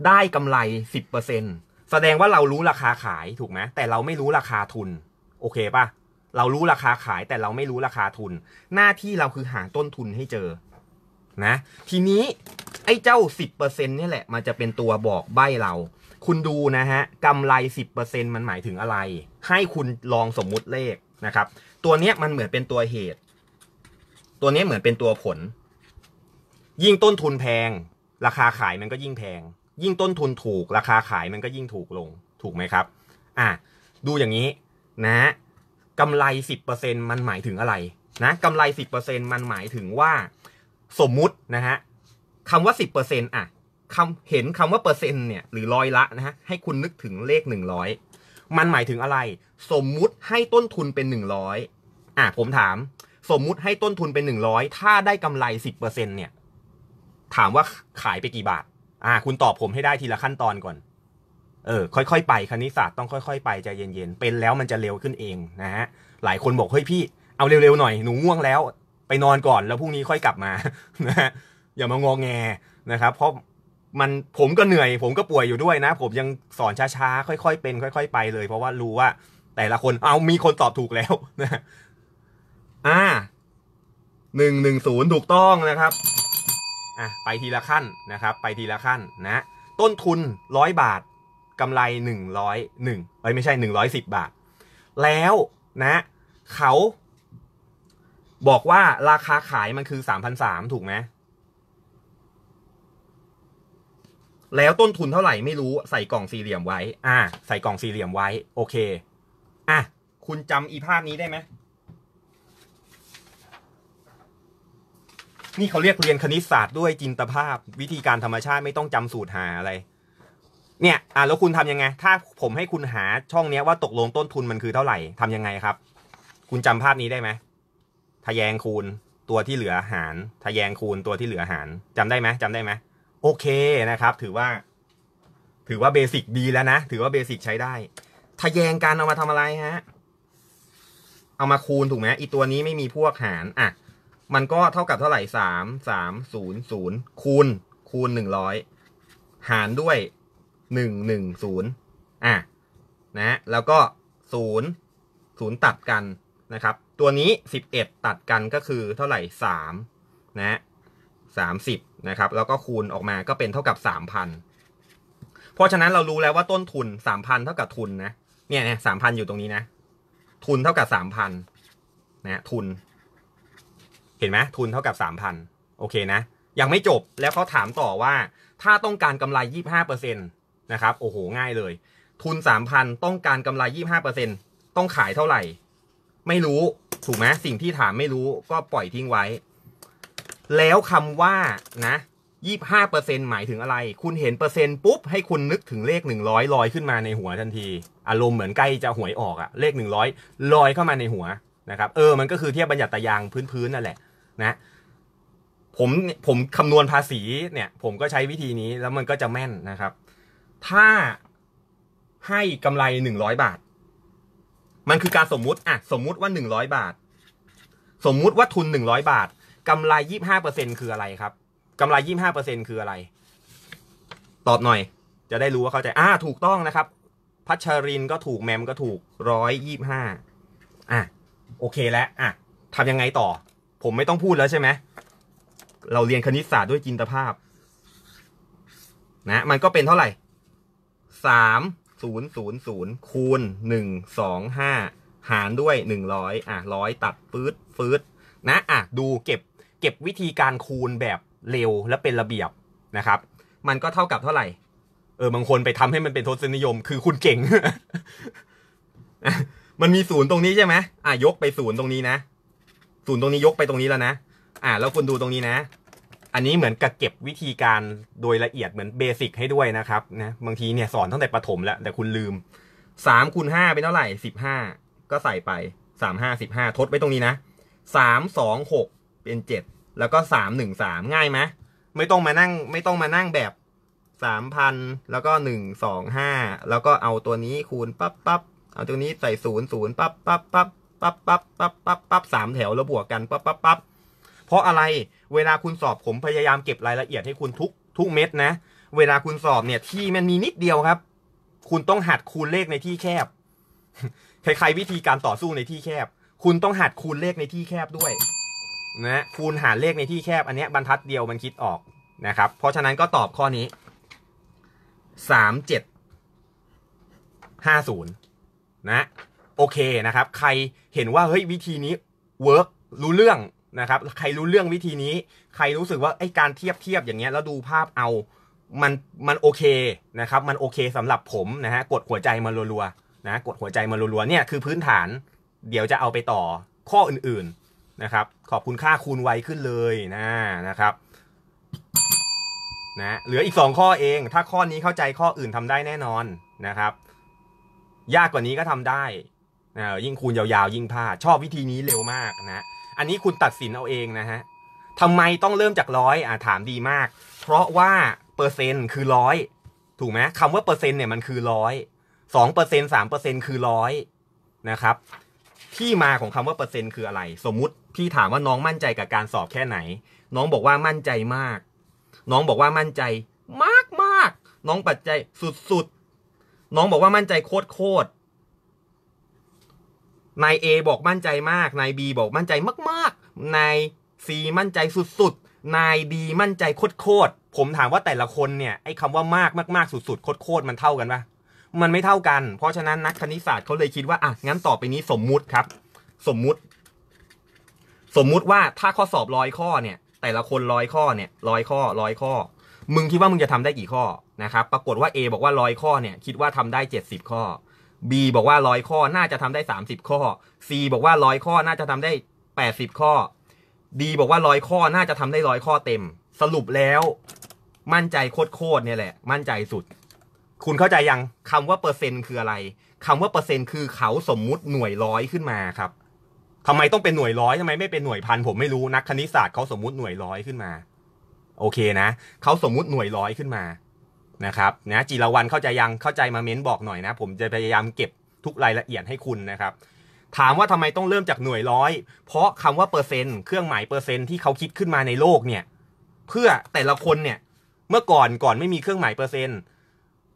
ได้กำไรสิบเปอร์เซ็นแสดงว่าเรารู้ราคาขายถูกไหมแต่เราไม่รู้ราคาทุน โอเคปะเรารู้ราคาขาย แต่เราไม่รู้ราคาทุน หน้าที่เราคือหาต้นทุนให้เจอ นะ ทีนี้ไอ้เจ้า 10%นี่แหละ มันจะเป็นตัวบอกใบเรา คุณดูนะฮะกำไร 10%มันหมายถึงอะไร ให้คุณลองสมมุติเลขนะครับ ตัวเนี้ยมันเหมือนเป็นตัวเหตุตัวนี้เหมือนเป็นตัวผล ยิ่งต้นทุนแพง ราคาขายมันก็ยิ่งแพง ยิ่งต้นทุนถูก ราคาขายมันก็ยิ่งถูกลง ถูกไหมครับ อ่ะดูอย่างนี้นะกำไร10%มันหมายถึงอะไรนะกำไร10%มันหมายถึงว่า สมมุตินะฮะคำว่า 10%อ่ะคำเห็นคำว่าเปอร์เซ็นต์เนี่ยหรือร้อยละนะฮะให้คุณนึกถึงเลข100มันหมายถึงอะไร สมมุติให้ต้นทุนเป็น100อ่ะผมถามสมมุติให้ต้นทุนเป็นหนึ่งร้อยถ้าได้กำไรสิบเปอร์เซ็นเนี่ยถามว่าขายไปกี่บาท อ่า คุณตอบผมให้ได้ทีละขั้นตอนก่อน เออค่อยๆไปคณิตศาสตร์ต้องค่อยๆไปใจเย็นๆเป็นแล้วมันจะเร็วขึ้นเอง นะฮะหลายคนบอกเฮ้ยพี่เอาเร็วๆหน่อย หนูง่วงแล้ว ไปนอนก่อนแล้วพรุ่งนี้ค่อยกลับมา นะฮะ อย่ามางองแงนะครับเพราะมันผมก็เหนื่อย ผมก็ป่วยอยู่ด้วยนะ ผมยังสอนช้าๆค่อยๆเป็น ค่อย ๆไปเลย เพราะว่ารู้ว่า แต่ละคนเอามีคนตอบถูกแล้วนะอ่าหนึ่งหนึ่งศูนย์ถูกต้องนะครับอ่ะไปทีละขั้นนะครับ ไปทีละขั้นนะต้นทุนร้อยบาทกำไรหนึ่งร้อยหนึ่งเอ้ยไม่ใช่หนึ่งร้อยสิบบาท แล้วนะ เขา บอกว่าราคาขายมันคือสามพันสามถูกไหมแล้วต้นทุนเท่าไหร่ไม่รู้ใส่กล่องสี่เหลี่ยมไว้ อ่า ใส่กล่องสี่เหลี่ยมไว้ โอเคอ่ะคุณจำอีภาพนี้ได้ไหมนี่ เขาเรียกเรียนคณิตศาสตร์ด้วยจินตภาพ วิธีการธรรมชาติไม่ต้องจำสูตรหาอะไร เนี่ย อ่ะแล้วคุณทำยังไง ถ้าผมให้คุณหาช่องเนี้ยว่าตกลงต้นทุนมันคือเท่าไหร่ ทํำยังไงครับ คุณจำภาพนี้ได้ไหมทะแยงคูณตัวที่เหลือหาร ทะแยงคูณตัวที่เหลือหาร จำได้ไหมจำได้ไหมโอเคนะครับ ถือว่า ถือว่าเบสิกดีแล้วนะถือว่าเบสิกใช้ได้ ทะแยงการเอามาทำอะไรฮะเอามาคูณถูกไหมอีตัวนี้ไม่มีพวกหาร อ่ะมันก็เท่ากับเท่าไหร่สาม สามศูนย์ศูนย์คูณคูณหนึ่งร้อยหารด้วยหนึ่งหนึ่งศูนย์อ่ะนะแล้วก็ศูนย์ศูนย์ตัดกันนะครับ ตัวนี้สิบเอ็ดตัดกันก็คือเท่าไหร่สามนะสามสิบนะครับ แล้วก็คูณออกมาก็เป็นเท่ากับสามพันเพราะฉะนั้นเรารู้แล้วว่าต้นทุนสามพันเท่ากับทุนนะ เนี่ยเนี่ยสามพันอยู่ตรงนี้นะ ทุนเท่ากับสามพันนะทุนเห็นไหมทุนเท่ากับ 3,000 โอเคนะยังไม่จบแล้วเขาถามต่อว่า ถ้าต้องการกำไร25%นะครับ โอ้โห ง่ายเลย ทุน 3,000 ต้องการกำไร25%ต้องขายเท่าไหร่ ไม่รู้ถูกไหมสิ่งที่ถามไม่รู้ก็ปล่อยทิ้งไว้ แล้วคำว่านะ25%หมายถึงอะไร คุณเห็นเปอร์เซ็นต์ปุ๊บให้คุณนึกถึงเลข 100ลอยขึ้นมาในหัวทันทีอารมณ์เหมือนใกล้จะหวยออกอะเลข100ลอยเข้ามาในหัวนะครับ เออ มันก็คือเทียบบัญญัติตายางพื้นๆนั่นแหละ นะ ผม ผมคำนวณภาษีเนี่ย ผมก็ใช้วิธีนี้แล้วมันก็จะแม่นนะครับ ถ้าให้กำไรหนึ่งร้อยบาท มันคือการสมมุติอ่ะสมมุติว่าหนึ่งร้อยบาท สมมุติว่าทุนหนึ่งร้อยบาทกำไรยี่ห้าเปอร์เซ็นคืออะไรครับ กำไรยี่ห้าเปอร์เซ็นคืออะไร ตอบหน่อย จะได้รู้ว่าเข้าใจอ่าถูกต้องนะครับ พัชรินก็ถูกแมมก็ถูก ร้อยยี่ห้าอ่ะโอเคแล้ว อ่ะทำยังไงต่อ ผมไม่ต้องพูดแล้วใช่ไหม เราเรียนคณิตศาสตร์ด้วยจินตภาพ นะ มันก็เป็นเท่าไหร่สามศูนย์ศูนย์ศูนย์คูณหนึ่งสองห้าหารด้วยหนึ่งร้อยอ่ะร้อยตัดฟืดฟืดนะ อ่ะดูเก็บ เก็บวิธีการคูณแบบเร็วและเป็นระเบียบนะครับ มันก็เท่ากับเท่าไหร่ เออ บางคนไปทำให้มันเป็นทศนิยม คือคุณเก่งมันมีศูนย์ตรงนี้ใช่ไหม อ่ะ ยกไปศูนย์ตรงนี้นะ ศูนย์ตรงนี้ยกไปตรงนี้แล้วนะ อ่ะ แล้วคุณดูตรงนี้นะ อันนี้เหมือนกับเก็บวิธีการโดยละเอียดเหมือนเบสิกให้ด้วยนะครับ นะ บางทีเนี่ยสอนตั้งแต่ประถมแล้ว แต่คุณลืม สามคูณห้าเป็นเท่าไหร่สิบห้าก็ใส่ไปสามห้าสิบห้าทดไว้ตรงนี้นะสามสองหกเป็นเจ็ด แล้วก็สามหนึ่งสามง่ายไหมไม่ต้องมานั่ง ไม่ต้องมานั่งแบบสามพันแล้วก็หนึ่งสองห้าแล้วก็เอาตัวนี้คูณปั๊บปั๊บเอาตรงนี้ใส่ศูนย์ศูนย์ปั๊บปั๊บปั๊บปั๊บปั๊บปั๊บปั๊บปั๊บสามแถวแล้วบวกกันปั๊บปั๊บปั๊บเพราะอะไร เวลาคุณสอบผมพยายามเก็บรายละเอียดให้คุณทุก ทุกเม็ดนะ เวลาคุณสอบเนี่ย ที่มันมีนิดเดียวครับ คุณต้องหัดคูณเลขในที่แคบใครๆวิธีการต่อสู้ในที่แคบ คุณต้องหัดคูณเลขในที่แคบด้วยนะคูณหารเลขในที่แคบ อันนี้บรรทัดเดียวมันคิดออกนะครับเพราะฉะนั้นก็ตอบข้อนี้สามเจ็ดห้าศูนย์นะโอเคนะครับ ใครเห็นว่าเฮ้ยวิธีนี้เวิร์กรู้เรื่องนะครับใครรู้เรื่องวิธีนี้ ใครรู้สึกว่าไอการเทียบเทียบอย่างเงี้ยแล้วดูภาพเอามันมันโอเคนะครับ มันโอเคสำหรับผมนะฮะกดหัวใจมารัวๆนะ กดหัวใจมารัวๆเนี่ย คือพื้นฐาน เดี๋ยวจะเอาไปต่อ ข้ออื่นๆนะครับ ขอบคุณค่าคูณไวขึ้นเลยนะนะครับ นะเหลืออีก 2 ข้อเอง ถ้าข้อนี้เข้าใจข้ออื่นทำได้แน่นอนนะครับยากกว่านี้ก็ทำได้นะยิ่งคูณยาวๆยิ่งพลาดชอบวิธีนี้เร็วมากนะ อันนี้คุณตัดสินเอาเองนะฮะทำไมต้องเริ่มจากร้อยอ่าถามดีมาก เพราะว่า เปอร์เซ็นต์คือร้อย ถูกไหมคำว่าเปอร์เซ็นต์เนี่ยมันคือร้อยสองเปอร์เซ็นต์สามเปอร์เซ็นต์คือร้อยนะครับ ที่มาของคำว่าเปอร์เซ็นต์คืออะไร สมมุติพี่ถามว่าน้องมั่นใจกับการสอบแค่ไหน น้องบอกว่ามั่นใจมาก น้องบอกว่ามั่นใจมากมากน้องปัจจัยสุดน้องบอกว่ามั่นใจโคตรโคตร นายเอบอกมั่นใจมาก นายบีบอกมั่นใจมากๆนายซีมั่นใจสุดๆนายดีมั่นใจโคตรโคตรผมถามว่าแต่ละคนเนี่ยไอ้คำว่ามากมาก ๆสุดๆโคตรโคตรมันเท่ากันปะมันไม่เท่ากัน เพราะฉะนั้นนักคณิตศาสตร์เขาเลยคิดว่าอ่ะงั้นต่อไปนี้สมมุติครับ สมมุติ สมมุติว่าถ้าข้อสอบร้อยข้อ เนี่ย แต่ละคนร้อยข้อเนี่ยร้อยข้อร้อยข้อมึงคิดว่า มึงจะทำได้กี่ข้อนะครับ ปรากฏว่า A บอกว่าร้อยข้อเนี่ย คิดว่าทำได้70ข้อ B บอกว่าร้อยข้อน่าจะทำได้ 30 ข้อ C บอกว่าร้อยข้อน่าจะทำได้ 80ข้อ D บอกว่าร้อยข้อน่าจะทำได้ร้อยข้อเต็ม สรุปแล้วมั่นใจโคตรๆเนี่ยแหละ มั่นใจสุด คุณเข้าใจยังคำว่าเปอร์เซ็นต์คืออะไร คำว่าเปอร์เซ็นต์คือเขาสมมุติหน่วยร้อยขึ้นมาครับทำไมต้องเป็นหน่วยร้อยทำไมไม่เป็นหน่วยพันผมไม่รู้นักคณิตศาสตร์เขาสมมุติหน่วยร้อยขึ้นมาโอเคนะเขาสมมุติหน่วยร้อยขึ้นมานะครับนะจิรวันเข้าใจยังเข้าใจมาเม้นบอกหน่อยนะ ผมจะพยายามเก็บทุกรายละเอียดให้คุณนะครับ ถามว่าทำไมต้องเริ่มจากหน่วยร้อย เพราะคำว่าเปอร์เซ็นต์เครื่องหมายเปอร์เซ็นต์ที่เขาคิดขึ้นมาในโลกเนี่ย เพื่อแต่ละคนเนี่ยเมื่อก่อนก่อนไม่มีเครื่องหมายเปอร์เซ็นต์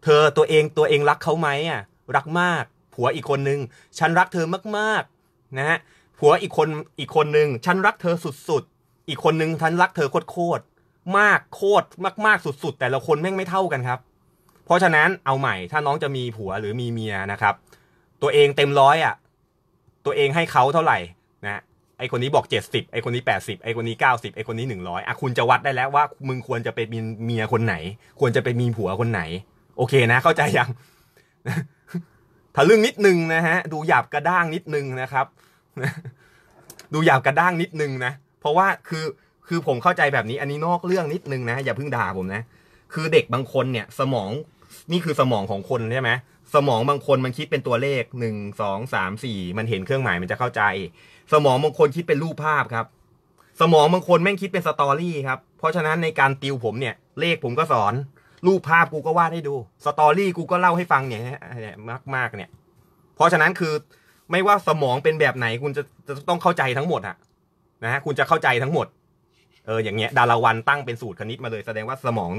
เธอตัวเองตัวเองรักเขาไหมอ่ะรักมาก ผัวอีกคนนึงฉันรักเธอมากๆนะฮะผัวอีกคนอีกคนนึงฉันรักเธอสุดๆอีกคนนึงฉันรักเธอโคตรมากโคตรมากๆสุดๆแต่ละคนแม่งไม่เท่ากันครับ เพราะฉะนั้นเอาใหม่ถ้าน้องจะมีผัวหรือมีเมียนะครับ ตัวเองเต็มร้อยอ่ะตัวเองให้เขาเท่าไหร่นะไอคนนี้บอกเจ็ดสิบไอคนนี้แปดสิบไอคนนี้เก้าสิบไอคนนี้หนึ่งร้อย่ะคุณจะวัดได้แล้วว่า มึงควรจะไปมีเมียคนไหน ควรจะไปมีผัวคนไหน โอเคนะ เข้าใจยังทะลึ่งนิดนึงนะฮะดูหยาบกระด้างนิดนึงนะครับ ดูหยาบกระด้างนิดนึงนะเพราะว่าคือคือผมเข้าใจแบบนี้ อันนี้นอกเรื่องนิดนึงนะอย่าเพิ่งด่าผมนะคือเด็กบางคนเนี่ย สมองนี่คือสมองของคนใช่ไหมสมองบางคนมันคิดเป็นตัวเลขหนึ่งสองสามสี่มันเห็นเครื่องหมายมันจะเข้าใจ สมองบางคนคิดเป็นรูปภาพครับสมองบางคนแม่งคิดเป็นสตอรี่ครับเพราะฉะนั้นในการติวผมเนี่ยเลขผมก็สอนรูปภาพกูก็วาดให้ดูสตอรี่กูก็เล่าให้ฟังเนี่ยมากมากเนี่ย เพราะฉะนั้นคือไม่ว่าสมองเป็นแบบไหนคุณจะจะต้องเข้าใจทั้งหมดอะนะฮะคุณจะเข้าใจทั้งหมดเอออย่างเงี้ยดาราวันตั้งเป็นสูตรคณิตมาเลยแสดงว่าสมอง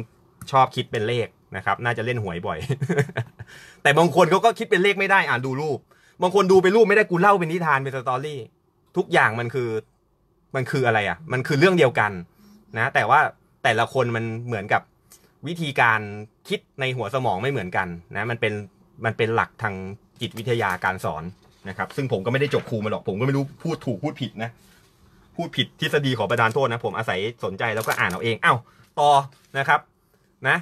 ชอบคิดเป็นเลขนะครับ น่าจะเล่นหวยบ่อย แต่บางคนเขาก็คิดเป็นเลขไม่ได้อ่านดูรูปบางคนดูเป็นรูป ไม่ได้กูเล่าเป็นนิทานเป็นสตอรี่ ทุกอย่างมันคือ มันคืออะไรอ่ะ มันคือเรื่องเดียวกัน นะ แต่ว่าแต่ละคนมันเหมือนกับวิธีการคิดในหัวสมองไม่เหมือนกันนะมันเป็นมันเป็นหลักทางจิตวิทยาการสอนนะครับ ซึ่งผมก็ไม่ได้จบครูมาหรอกผมก็ไม่รู้พูดถูกพูดผิดนะพูดผิดทฤษฎีขอประทานโทษนะ ผมอาศัยสนใจแล้วก็อ่านเอาเอง เอ้าต่อนะครับ นะ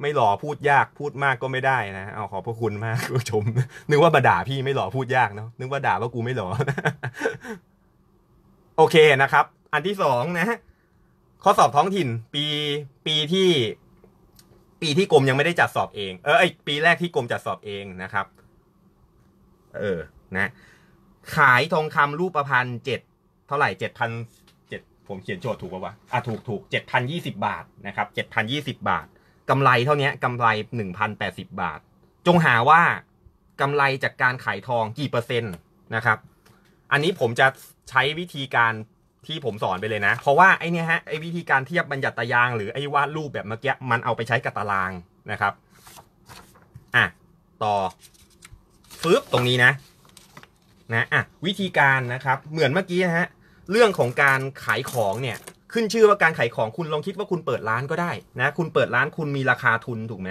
ไม่หล่อพูดยากพูดมากก็ไม่ได้นะเอาขอบพระคุณมากผู้ชม นึกว่ามาด่าพี่ไม่หล่อพูดยากเนาะนึกว่าด่าว่ากูไม่หล่อโอเคนะครับ อันที่สองนะข้อสอบท้องถิ่น ปีปีที่ ปีที่กรมยังไม่ได้จัดสอบเองเออไอปีแรกที่กรมจัดสอบเองนะครับ เออ นะ ขายทองคำรูปประพันธ์เจ็ดเท่าไหร่เจ็ดพันเจ็ดผมเขียนโจทย์ถูกป่าวะอ่ะ ถูกถูกเจ็ดพันยี่สิบาทนะครับเจ็ดพันยี่สิบาท กำไรเท่านี้กำไรหนึ่งพันแปดสิบาท จงหาว่ากำไรจากการขายทองกี่เปอร์เซ็นต์นะครับ อันนี้ผมจะใช้วิธีการที่ผมสอนไปเลยนะ เพราะว่าไอ้นี่ฮะ ไอ้วิธีการเทียบบัญญัติตายาง หรือไอ้วาดรูปแบบเมื่อกี้มันเอาไปใช้กับตารางนะครับอ่ะต่อฟืบตรงนี้นะนะอ่ะวิธีการนะครับ เหมือนเมื่อกี้นะฮะเรื่องของการขายของเนี่ยขึ้นชื่อว่าการขายของคุณลองคิดว่าคุณเปิดร้านก็ได้นะคุณเปิดร้านคุณมีราคาทุนถูกไหม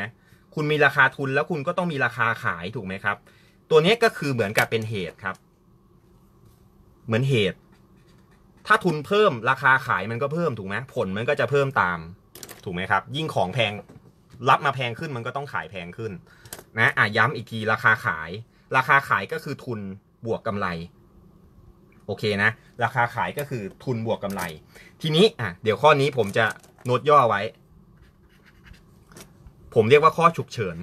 คุณมีราคาทุนแล้วคุณก็ต้องมีราคาขายถูกไหมครับ ตัวนี้ก็คือเหมือนกับเป็นเหตุครับ เหมือนเหตุ ถ้าทุนเพิ่มราคาขายมันก็เพิ่มถูกไหมผลมันก็จะเพิ่มตามถูกไหมครับ ยิ่งของแพงรับมาแพงขึ้นมันก็ต้องขายแพงขึ้นนะอ่ะย้ำอีกทีราคาขาย ราคาขายก็คือทุนบวกกำไรโอเคนะ ราคาขายก็คือทุนบวกกำไร ทีนี้ อ่ะ เดี๋ยวข้อนี้ผมจะ โน้ตย่อไว้ ผมเรียกว่าข้อฉุกเฉิน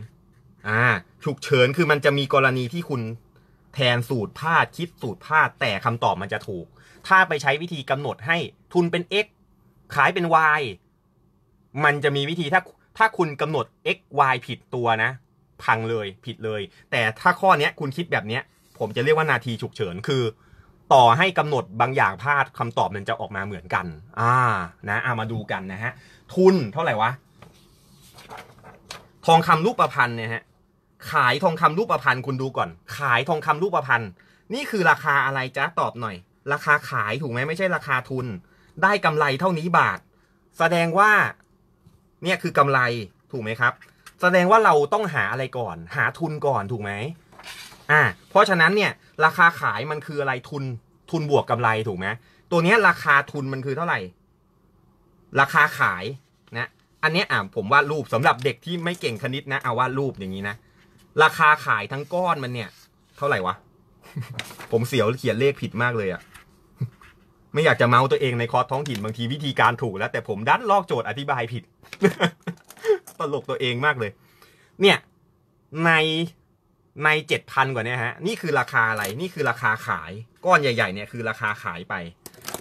อ่าฉุกเฉินคือมันจะมีกรณีที่คุณแทนสูตรพลาด คิดสูตรพลาดแต่คำตอบมันจะถูก ถ้าไปใช้วิธีกำหนดให้ ทุนเป็น x ขายเป็น y มันจะมีวิธีถ้า ถ้าคุณกำหนด x y ผิดตัวนะ พังเลยผิดเลย แต่ถ้าข้อเนี้ย คุณคิดแบบเนี้ย ผมจะเรียกว่านาที ฉุกเฉินคือต่อให้กำหนดบางอย่างพลาดคำตอบมันจะออกมาเหมือนกัน อ่า นะเอามาดูกันนะฮะ ทุนเท่าไหร่วะ ทองคำรูปประพันธ์เนี่ยฮะ ขายทองคำรูปประพันธ์คุณดูก่อน ขายทองคำรูปประพันธ์นี่คือราคาอะไรจ้าตอบหน่อย ราคาขายถูกไหม ไม่ใช่ราคาทุน ได้กำไรเท่านี้บาท แสดงว่า เนี่ยคือกำไร ถูกไหมครับ แสดงว่าเราต้องหาอะไรก่อน หาทุนก่อนถูกไหมอ่า เพราะฉะนั้นเนี่ยราคาขายมันคืออะไรทุน ทุนบวกกำไรถูกไหมตัวนี้ราคาทุนมันคือเท่าไหร่ ราคาขายนะ อันนี้อ่าผมวาดรูปสำหรับเด็กที่ไม่เก่งคณิตนะเอาวาดรูปอย่างนี้นะราคาขายทั้งก้อนมันเนี่ย เท่าไหร่วะผมเสียวเขียนเลขผิดมากเลยอะไม่อยากจะเมาตัวเองในคอร์สท้องถิ่นบางทีวิธีการถูก แล้วแต่ผมดันลอกโจทย์อธิบายผิดตลกตัวเองมากเลย เนี่ยในใน 7,000กว่านี้ฮะนี่คือราคาอะไรนี่คือราคาขายก้อนใหญ่ ๆ เนี่ยคือราคาขายไป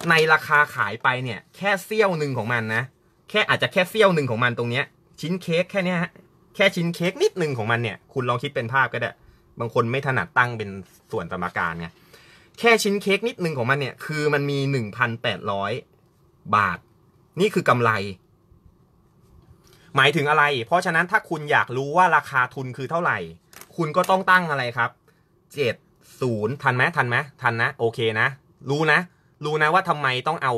ในราคาขายไปเนี่ย แค่เซี่ยวหนึ่งของมันนะ แค่อาจจะแค่เซี่ยวหนึ่งของมันตรงเนี้ย ชิ้นเค้กแค่นี้ฮะแค่ชิ้นเค้กนิดหนึ่งของมันเนี่ย คุณลองคิดเป็นภาพก็ได้บางคนไม่ถนัดตั้งเป็นส่วนสมการไงแค่ชิ้นเค้กนิดหนึ่งของมันเนี่ย คือมันมี1,800 บาท นี่คือกำไร หมายถึงอะไร เพราะฉะนั้นถ้าคุณอยากรู้ว่าราคาทุนคือเท่าไหร่คุณก็ต้องตั้งอะไรครับ เจ็ดศูนย์ทันไหมทันไหมทันนะโอเคนะ รู้นะ รู้นะว่า ทำไมต้องเอา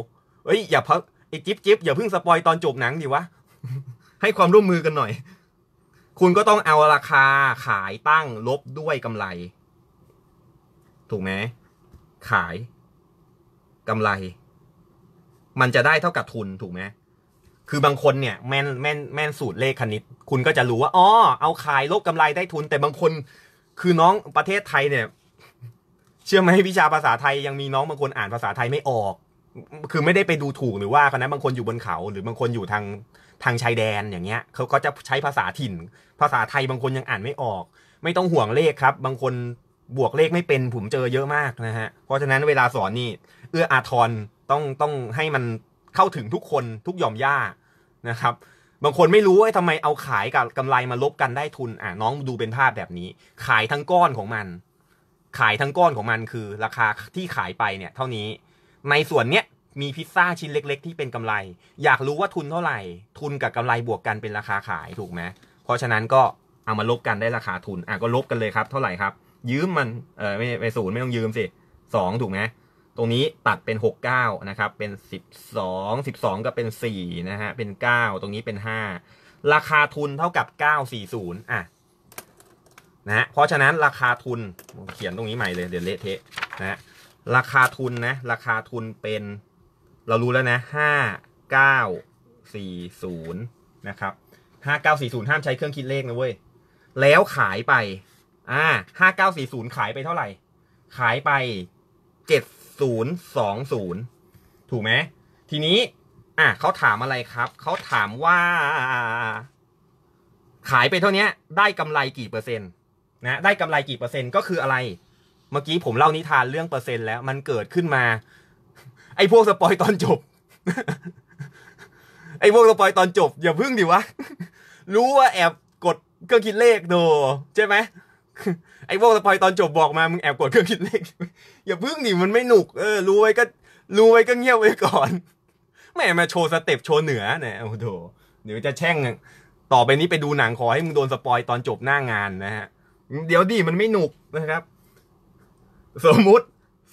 เอ้ย อย่าเพิ่งไอ้จิ๊บจิ๊บอย่าเพิ่งสปอยตอนจบหนังดิวะ ให้ความร่วมมือกันหน่อย คุณก็ต้องเอาราคาขายตั้ง ลบด้วยกำไร ถูกไหม ขาย กำไร มันจะได้เท่ากับทุนถูกไหมคือบางคนเนี่ยแม่นแม่นแม่นสูตรเลขคณิตคุณก็จะรู้ว่าอ๋อเอาขายลบกำไรได้ทุน แต่บางคนคือน้องประเทศไทยเนี่ย เชื่อไหมวิชาภาษาไทยยังมีน้องบางคนอ่านภาษาไทยไม่ออก คือไม่ได้ไปดูถูกหรือว่านันนะบางคนอยู่บนเขา หรือบางคนอยู่ทางทางชายแดนอย่างเงี้ยเขาก็จะใช้ภาษาถิ่น ภาษาไทยบางคนยังอ่านไม่ออก ไม่ต้องห่วงเลขครับ บางคนบวกเลขไม่เป็นผมเจอเยอะมากนะฮะเพราะฉะนั้นเวลาสอนนี่เอื้ออาทรต้องต้องให้มันเข้าถึงทุกคนทุกยอมย่านะครับ บางคนไม่รู้ว่าทำไมเอาขายกับกำไรมาลบกันได้ทุนอ่ะน้องดูเป็นภาพแบบนี้ ขายทั้งก้อนของมัน ขายทั้งก้อนของมันคือราคาที่ขายไปเนี่ย เท่านี้ในส่วนเนี้ยมีพิซซ่าชิ้นเล็ก ๆ ที่เป็นกำไร อยากรู้ว่าทุนเท่าไหร่ทุนกับกำไรบวกกันเป็นราคาขายถูกไหมเพราะฉะนั้นก็เอามาลบกันได้ราคาทุนอ่ะก็ลบกันเลยครับเท่าไหร่ครับยืมมันเออไม่ไปศูนย์ไม่ต้องยืมสิสองถูกไหมตรงนี้ตัดเป็น 69นะครับ เป็น12 12ก็เป็น4นะฮะ เป็น9ตรงนี้เป็น5ราคาทุนเท่ากับ 940อ่ะนะเพราะฉะนั้นราคาทุนเขียนตรงนี้ใหม่เลยเดี๋ยวเละเทะนะราคาทุนนะ ราคาทุนเป็น เรารู้แล้วนะ5940นะครับ5940ห้ามใช้เครื่องคิดเลขนะเว้ยแล้วขายไปอ่า5940ขายไปเท่าไหร่ ขายไป 7ศูนย์สองศูนย์ถูกไหมทีนี้ อ่ะเขาถามอะไรครับเขาถามว่า ขายไปเท่านี้ได้กำไรกี่เปอร์เซ็นต์นะ ได้กำไรกี่เปอร์เซ็นต์ก็คืออะไร เมื่อกี้ผมเล่านิทานเรื่องเปอร์เซ็นต์แล้วมันเกิดขึ้นมา ไอ้พวกสปอยตอนจบ ไอ้พวกสปอยตอนจบ อย่าพึ่งดิวะรู้ว่าแอบกดเครื่องคิดเลขโดใช่ไหมไอ้พวกสปอยตอนจบบอกมา มึงแอบกดเครื่องคิดเลขอย่าพึ่งหนิมันไม่หนุกเออรู้ไว้ก็รู้ไว้ก็เงียบไว้ก่อน แม่มาโชว์สเต็ปโชว์เหนือนะโอ้โหเดี๋ยวจะแช่งต่อไปนี้ไปดูหนังขอให้มึงโดนสปอยตอนจบหน้างานนะฮะ เดี๋ยวดิมันไม่หนุกนะครับ สมมุติ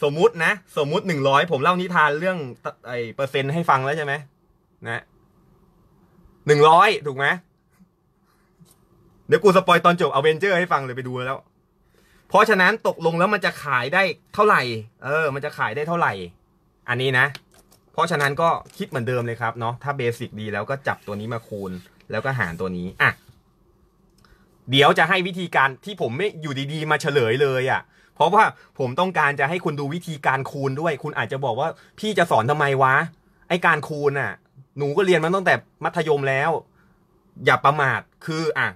สมมุตินะ สมมุติหนึ่งร้อยผมเล่านิทานเรื่องไอ้เปอร์เซ็นต์ให้ฟังแล้วใช่ไหมนะหนึ่งร้อยถูกไหมเดี๋ยวกูสปอยตอนจบเอาเวนเจอร์ให้ฟังเลยไปดูแล้ว เพราะฉะนั้นตกลงแล้วมันจะขายได้เท่าไหร่ เออ มันจะขายได้เท่าไหร่อันนี้นะ เพราะฉะนั้นก็คิดเหมือนเดิมเลยครับเนาะถ้าเบสิกดีแล้วก็จับตัวนี้มาคูณ แล้วก็หารตัวนี้อ่ะเดี๋ยวจะให้วิธีการที่ผมไม่อยู่ดีๆ มาเฉลยเลยอะ่ะ เพราะว่าผมต้องการจะให้คุณดูวิธีการคูณด้วย คุณอาจจะบอกว่า พี่จะสอนทำไมวะไอการคูณอะ่ะ หนูก็เรียนมันตั้งแต่มัธยมแล้ว อย่าประมาทคืออ่ะ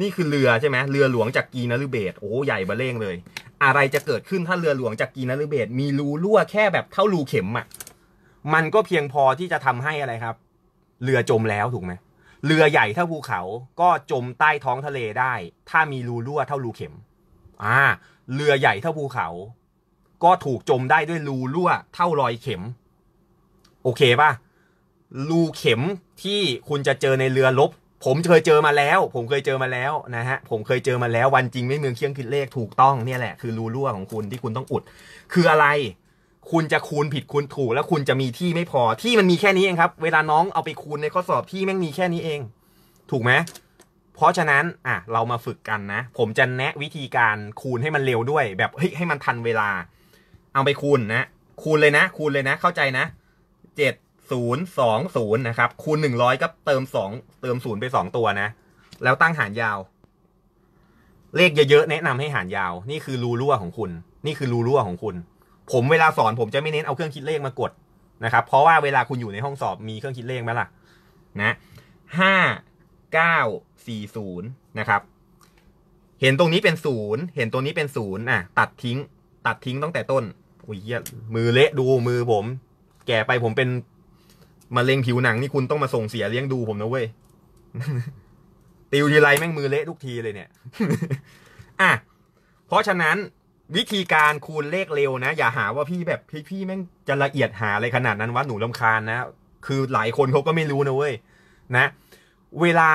นี่คือเรือใช่ไหมเรือหลวงจากกีนารูเบตโอ้ใหญ่เบเร่งเลย อะไรจะเกิดขึ้นถ้าเรือหลวงจากกีนารูเบต มีรูรั่วแค่แบบเท่ารูเข็มอะ่ะมันก็เพียงพอที่จะทำให้อะไรครับ เรือจมแล้วถูกไหมเรือใหญ่เท่าภูเขา ก็จมใต้ท้องทะเลได้ ถ้ามีรูรั่วเท่ารูเข็มอ่าเรือใหญ่เท่าภูเขา ก็ถูกจมได้ด้วยรูรั่ว เท่ารอยเข็ม โอเคป่ะรูเข็มที่คุณจะเจอในเรือลบผมเคยเจอมาแล้ว ผมเคยเจอมาแล้วนะฮะ ผมเคยเจอมาแล้ว วันจริงไม่เมืองเคียงคิดเลขถูกต้องเนี่ยแหละคือรูรั่วของคุณที่คุณต้องอุด คืออะไร คุณจะคูณผิดคูณถูก แล้วคุณจะมีที่ไม่พอที่มันมีแค่นี้เองครับ เวลาน้องเอาไปคูณในข้อสอบที่แม่งมีแค่นี้เอง ถูกไหมเพราะฉะนั้นอ่ะ เรามาฝึกกันนะผมจะแนะวิธีการคูณให้มันเร็วด้วย แบบเฮ้ยให้มันทันเวลา เอาไปคูณนะคูณเลยนะ คูณเลยนะ เข้าใจนะเจ็ดศูนย์สองศูนย์นะครับคูณหนึ่งร้อยก็เติมสองเติมศูนย์ไปสองตัวนะ แล้วตั้งหารยาว เลขเยอะๆ แนะนำให้หารยาว นี่คือรูรั่วของคุณ นี่คือรูรั่วของคุณ ผมเวลาสอนผมจะไม่เน้นเอาเครื่องคิดเลขมากดนะครับเพราะว่าเวลาคุณอยู่ในห้องสอบมีเครื่องคิดเลขไหมล่ะ นะห้าเก้าสี่ศูนย์นะครับ เห็นตรงนี้เป็นศูนย์เห็นตรงนี้เป็นศูนย์อ่ะ ตัดทิ้ง ตัดทิ้งตั้งแต่ต้นอุ้ยมือเละดูมือผม แก่ไปผมเป็นมาเล็งผิวหนังนี่ คุณต้องมาส่งเสียเลี้ยงดูผมนะเว้ย ติวทีไรแม่งมือเละทุกทีเลยเนี่ย อ่ะเพราะฉะนั้นวิธีการคูณเลขเร็วนะ อย่าหาว่าพี่แบบพี่พี่แม่งจะละเอียดหาอะไรขนาดนั้นว่าหนูลำคาญนะ คือหลายคนเขาก็ไม่รู้นะ เว้ยนะ เวลา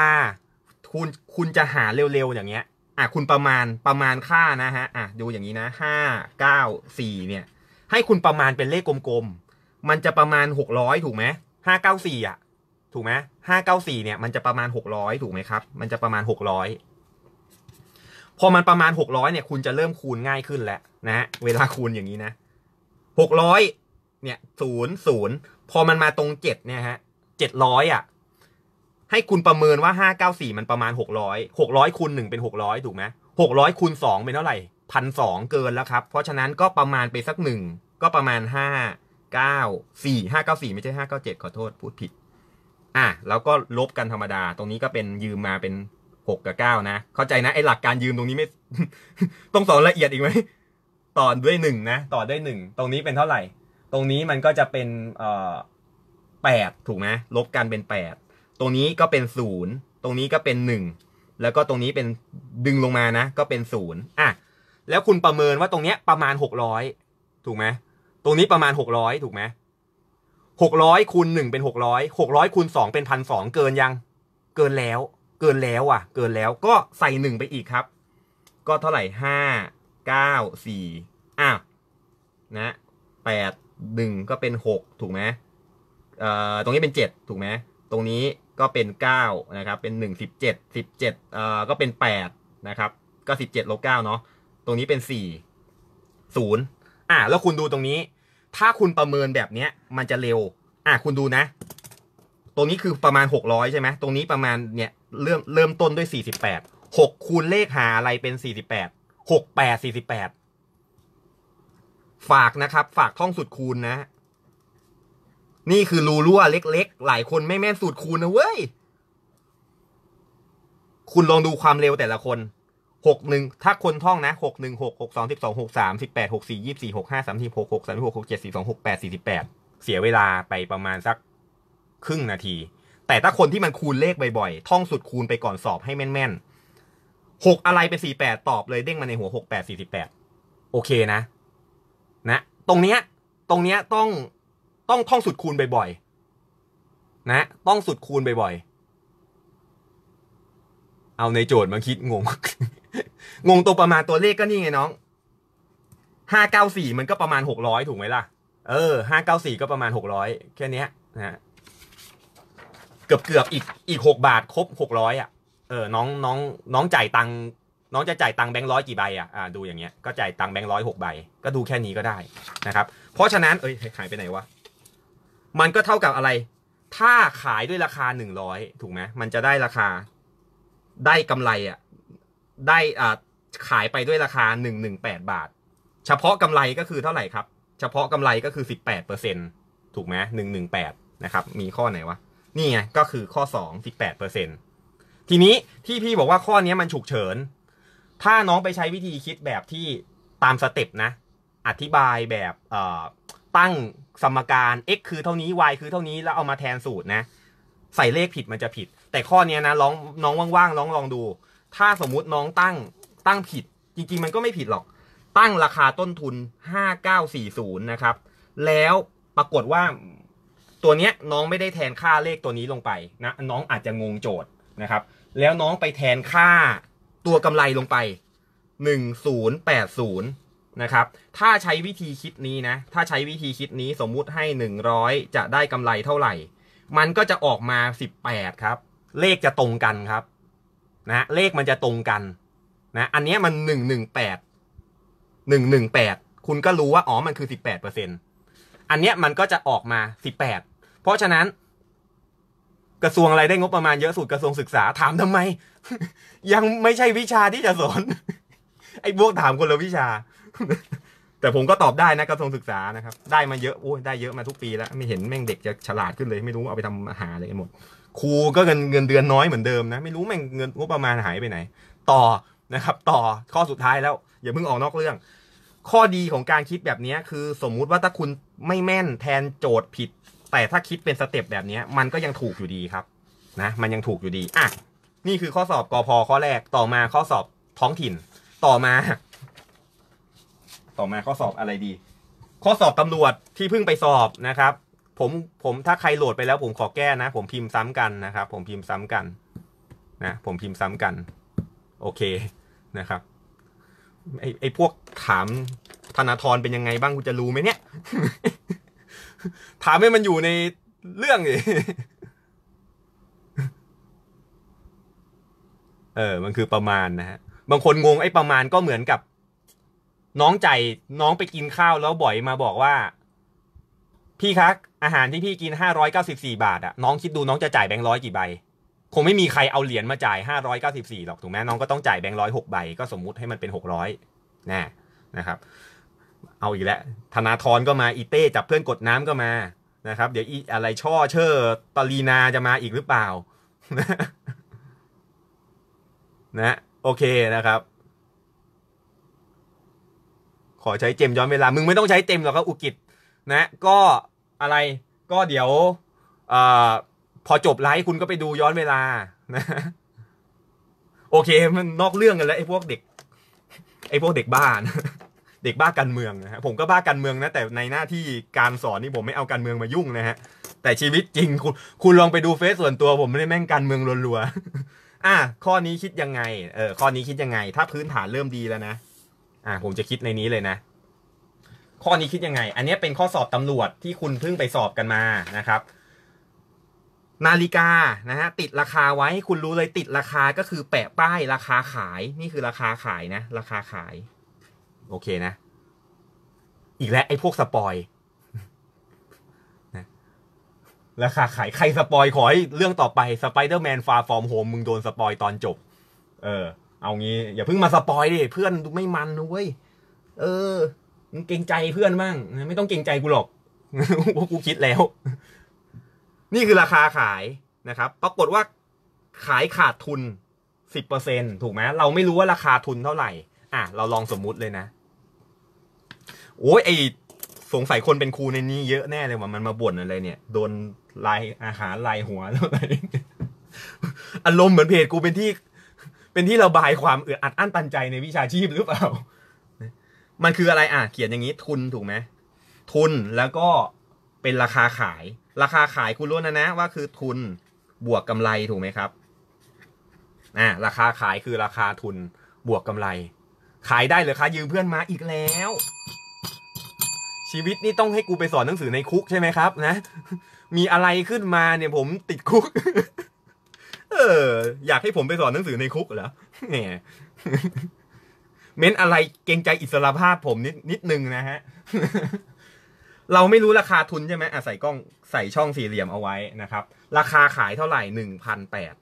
คุณคุณจะหาเร็วๆอย่างเงี้ย อ่ะคุณประมาณประมาณค่านะฮะอ่ะ ดูอย่างนี้นะห้าเก้าสี่เนี่ย ให้คุณประมาณเป็นเลขกลมๆ มันจะประมาณหกร้อยถูกไหมห้าเก้าสี่อ่ะ ถูกไหมห้าเก้าสี่เนี่ยมันจะประมาณหกร้อยถูกไหมครับมันจะประมาณหกร้อยพอมันประมาณหกร้อยเนี่ยคุณจะเริ่มคูณง่ายขึ้นแล้วนะะเวลาคูณอย่างนี้นะหกร้อยเนี่ยศูนย์ศูนย์พอมันมาตรงเจ็ดเนี่ยฮะเจ็ดร้อยอ่ะให้คุณประเมินว่าห้าเก้าสี่มันประมาณหกร้อยหกร้อยคูณหนึ่งเป็นหกร้อยถูกไหมหกร้อยคูณสองเป็นเท่าไหร่พันสองเกินแล้วครับเพราะฉะนั้นก็ประมาณไปสักหนึ่งก็ประมาณห้า9 4 5 9 4ไม่ใช่5 9 7ขอโทษพูดผิด อ่ะแล้วก็ลบกันธรรมดา ตรงนี้ก็เป็นยืมมาเป็น6กับ9นะเข้าใจนะไอหลักการยืมตรงนี้ไม่ต้องสอนละเอียดอีกไหมต่อด้วย1นะต่อด้วย1ตรงนี้เป็นเท่าไหร่ ตรงนี้มันก็จะเป็น เอ่อ8ถูกไหมลบกันเป็น8ตรงนี้ก็เป็น0ตรงนี้ก็เป็น1แล้วก็ตรงนี้เป็นดึงลงมานะ ก็เป็น0อ่ะแล้วคุณประเมินว่าตรงเนี้ยประมาณ600ถูกไหมตรงนี้ประมาณหกร้อยถูกไหมหกร้อยคูณหนึ่งเป็นหกร้อยหกร้อยคูณสองเป็นพันสองเกินยัง เกินแล้ว เกินแล้วอ่ะ เกินแล้วก็ใส่หนึ่งไปอีกครับ ก็เท่าไหร่ห้าเก้าสี่อ่ะนะแปดหนึ่งก็เป็นหกถูกไหมเอ่อตรงนี้เป็นเจ็ดถูกไหมตรงนี้ก็เป็นเก้านะครับ เป็นหนึ่งสิบเจ็ดสิบเจ็ดเอ่อก็เป็นแปดนะครับ ก็สิบเจ็ดลบเก้าเนาะตรงนี้เป็นสี่ศูนย์อ่ะ แล้วคุณดูตรงนี้ ถ้าคุณประเมินแบบเนี้ย มันจะเร็ว อ่ะ คุณดูนะ ตรงนี้คือประมาณ 600 ใช่ไหม ตรงนี้ประมาณเนี่ย เริ่มเริ่มต้นด้วย 48 6คูณเลขหาอะไรเป็น 48 6 8 48 ฝากนะครับ ฝากท่องสุดคูณนะ นี่คือรูรั่วเล็กๆ หลายคนไม่แม่นสูตรคูณนะเว้ย คุณลองดูความเร็วแต่ละคนหกหนึ่งถ้าคนท่องนะหกหนึ่งหกหกสองสิบสองหกสามสิบแปดหกสี่ยี่สี่หกห้าสามสี่หกหกสามสีหกหกเจ็ดสี่สองหกแปดสี่สิบแปดเสียเวลาไปประมาณสักครึ่งนาที แต่ถ้าคนที่มันคูณเลขบ่อยๆ ท่องสุดคูณไปก่อนสอบให้แม่นๆหกอะไรเป็นสี่แปดตอบเลยเด้งมาในหัวหกแปดสี่สิบแปดโอเคนะ นะ ตรงเนี้ย ตรงเนี้ยต้องต้องท่องสุดคูณบ่อยๆ นะ ต้องสุดคูณบ่อยๆ เอาในโจทย์มาคิดงงงงตัวประมาณตัวเลขก็นี่ไงน้อง ห้าเก้าสี่มันก็ประมาณหกร้อยถูกไหมล่ะ เออห้าเก้าสี่ก็ประมาณหกร้อยแค่นี้นะเกือบเกือบอีกอีกหกบาท ครบหกร้อยอ่ะ เออน้องน้องน้องจ่ายตังน้องจะจ่ายตังแบงค์ร้อยกี่ใบอ่ะอ่าดูอย่างเงี้ยก็จ่ายตังแบงค์ร้อยหกใบก็ดูแค่นี้ก็ได้นะครับ เพราะฉะนั้นเอ้ยหายไปไหนวะ มันก็เท่ากับอะไร ถ้าขายด้วยราคาหนึ่งร้อยถูกไหมมันจะได้ราคา ได้กำไรอ่ะได้อ่าขายไปด้วยราคา118 บาท เฉพาะกำไรก็คือเท่าไหร่ครับ เฉพาะกำไรก็คือ 18เปอร์เซ็นถูกไหม118 นะครับ มีข้อไหนวะ นี่ไงก็คือข้อ 2 18เปอร์เซ็นทีนี้ที่พี่บอกว่าข้อนี้มันฉุกเฉินถ้าน้องไปใช้วิธีคิดแบบที่ตามสเต็ปนะ อธิบายแบบตั้งสมการ x คือเท่านี้ y คือเท่านี้แล้วเอามาแทนสูตรนะใส่เลขผิดมันจะผิด แต่ข้อนี้นะลองน้องว่างๆลองลองดูถ้าสมมุติน้องตั้งตั้งผิดจริงๆมันก็ไม่ผิดหรอกตั้งราคาต้นทุน 5940นะครับแล้วปรากฏว่า ตัวเนี้ยน้องไม่ได้แทนค่าเลขตัวนี้ลงไปนะ น้องอาจจะงงโจทย์นะครับแล้วน้องไปแทนค่าตัวกำไรลงไป 1080นะครับถ้าใช้วิธี คิดนี้นะ ถ้าใช้วิธีคิดนี้สมมุติให้ 100จะได้กำไรเท่าไหร่มันก็จะออกมา18ครับเลขจะตรงกันครับนะเลขมันจะตรงกันนะอันนี้มันหนึ่งหนึ่งแปดหนึ่งหนึ่งแปดคุณก็รู้ว่าอ๋อมันคือสิบแปดเปอร์เซ็นตอันนี้มันก็จะออกมาสิบแปดเพราะฉะนั้น กระทรวงอะไรได้งบประมาณเยอะสุดกระทรวงศึกษาถามทำไม ยังไม่ใช่วิชาที่จะสอน ไอ้พวกถามคนละวิชา แต่ผมก็ตอบได้นะกระทรวงศึกษานะครับ ได้มาเยอะโอ้ยได้เยอะมาทุกปีแล้ว ไม่เห็นแม่งเด็กจะฉลาดขึ้นเลยไม่รู้เอาไปทอาหาอะไรกันหมดครูก็เงินเงินเดือนน้อยเหมือนเดิมนะ ไม่รู้แม่งเงินงบประมาณหายไปไหน ต่อนะครับ ต่อข้อสุดท้ายแล้วอย่าเพิ่งออกนอกเรื่อง ข้อดีของการคิดแบบนี้คือสมมุติว่าถ้าคุณไม่แม่นแทนโจทย์ผิดแต่ถ้าคิดเป็นสเต็ปแบบนี้มันก็ยังถูกอยู่ดีครับนะมันยังถูกอยู่ดี อ่ะ นี่คือข้อสอบกอพอข้อแรกต่อมาข้อสอบท้องถิ่น ต่อมาต่อมาข้อสอบอะไรดี ข้อสอบตำรวจที่เพิ่งไปสอบนะครับผมผมถ้าใครโหลดไปแล้วผมขอแก้นะ ผมพิมพ์ซ้ำกันนะครับผมพิมพ์ซ้ำกัน นะ ผมพิมพ์ซ้ำกัน โอเคนะครับไอไอพวกถาม ธนาธรเป็นยังไงบ้างคุณจะรู้ไหมเนี่ย ถามให้มันอยู่ในเรื่องเลยเออมันคือประมาณนะฮะบางคนงงไอ้ประมาณก็เหมือนกับ น้องใจน้องไปกินข้าวแล้วบ่อยมาบอกว่าพี่คะอาหารที่พี่กิน 594 บาทอะน้องคิดดูน้องจะจ่ายแบงค์ร้อยกี่ใบ คงไม่มีใครเอาเหรียญมาจ่าย 594 หรอก ถูกไหมน้องก็ต้องจ่ายแบงค์ร้อยหกใบก็สมมุติให้มันเป็น 600นะนะครับ เอาอีกแล้วธนาธรก็มาอีเต้จับเพื่อนกดน้ำก็มานะครับ เดี๋ยวอีอะไรช่อเชอร์ปรีนาจะมาอีกหรือเปล่า นะ โอเคนะครับ ขอใช้เจมย้อนเวลา มึงไม่ต้องใช้เต็มหรอกครับอุกิจนะ ก็อะไรก็เดี๋ยวอพอจบไลฟ์คุณก็ไปดูย้อนเวลา นะโอเคมันนอกเรื่องกันแล้วไอ้พวกเด็กไอ้พวกเด็กบ้านเด็กบ้าการเมืองนะฮะผมก็บ้าการเมืองนะแต่ในหน้าที่การสอนนี่ผมไม่เอาการเมืองมายุ่งนะฮะ แต่ชีวิตจริงคุณคุณลองไปดูเฟซส่วนตัว ผมไม่ได้แม่งการเมืองรัวๆอ่ะข้อนี้คิดยังไงเออข้อนี้คิดยังไงถ้าพื้นฐานเริ่มดีแล้วนะอ่ะผมจะคิดในนี้เลยนะข้อนี้คิดยังไง อันนี้เป็นข้อสอบตำรวจที่คุณเพิ่งไปสอบกันมานะครับ นาฬิกานะฮะติดราคาไว้คุณรู้เลยติดราคาก็คือแปะป้ายราคาขาย นี่คือราคาขายนะ ราคาขาย โอเคนะ อีกแล้ว ไอ้พวกสปอย ราคาขาย ใครสปอยขอให้เรื่องต่อไปสไปเดอร์แมนฟาฟอร์มโฮมมึงโดนสปอยตอนจบ เออ เอางี้ อย่าเพิ่งมาสปอยดิเพื่อนไม่มันนุ้ยเออเกรงใจเพื่อนบ้างไม่ต้องเกรงใจกูหรอกเพราะกูคิดแล้ว นี่คือราคาขายนะครับ ปรากฏว่าขายขาดทุนสิบเปอร์เซ็นถูกไหมเราไม่รู้ว่าราคาทุนเท่าไหร่อ่ะเราลองสมมุติเลยนะโอ้ยไอสงสัยคนเป็นครูในนี้เยอะแน่เลยว่ามันมาบ่นอะไรเนี่ยโดนลายอาหารลายหัวอะไรอารมณ์เหมือนเพจกูเป็นที่ เป็นที่ระบายความเอือดอัดอั้นตันใจในวิชาชีพหรือเปล่ามันคืออะไรอ่ะ เขียนอย่างนี้ทุนถูกไหมทุนแล้วก็เป็นราคาขาย ราคาขายคุณรู้นะนะว่าคือทุนบวกกำไรถูกไหมครับอ่าราคาขายคือราคาทุน บวกกำไร ขายได้หรือคะยืมเพื่อนมาอีกแล้ว ชีวิตนี่ต้องให้กูไปสอนหนังสือในคุกใช่ไหมครับ นะ มีอะไรขึ้นมาเนี่ยผมติดคุกเอออยากให้ผมไปสอนหนังสือในคุกเหรอเนี่ยเม้นอะไรเกรงใจอิสระภาพผมนิดนิดนึงนะฮะ เราไม่รู้ราคาทุนใช่ไหมอ่ะใส่กล้องใส่ช่องสี่เหลี่ยมเอาไว้นะครับ ราคาขายเท่าไหร่หนึ่งพันแปด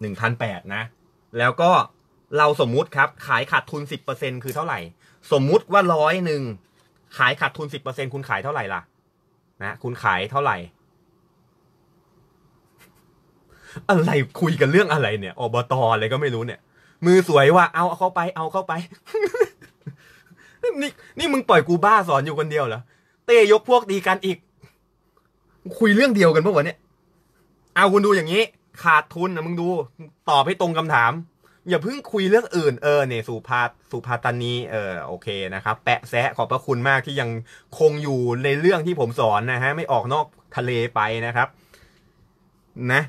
หนึ่งพันแปดนะ แล้วก็เราสมมุติครับขายขาดทุนสิบเปอร์เซ็นคือเท่าไหร่ สมมุติว่าร้อยหนึ่งขายขาดทุนสิบเปอร์เซ็นคุณขายเท่าไหร่ล่ะ นะ คุณขายเท่าไหร่ อะไรคุยกันเรื่องอะไร เนี่ยอบตอะไรก็ไม่รู้เนี่ยมือสวยว่ะเอาเข้าไป เอาเข้าไป นี่นี่มึงปล่อยกูบ้าสอนอยู่คนเดียวเหรอเต้ยกพวกตีกันอีก คุยเรื่องเดียวกันปะวะเนี่ยเอาคุณดูอย่างนี้ ขาดทุนนะมึงดูตอบให้ตรงคำถาม อย่าเพิ่งคุยเรื่องอื่นเออเนี่ยสุภาสุภาตานีเออ โอเคนะครับแปะแซะขอบพระคุณมากที่ยังคงอยู่ในเรื่องที่ผมสอนนะฮะ ไม่ออกนอกทะเลไปนะครับ นะ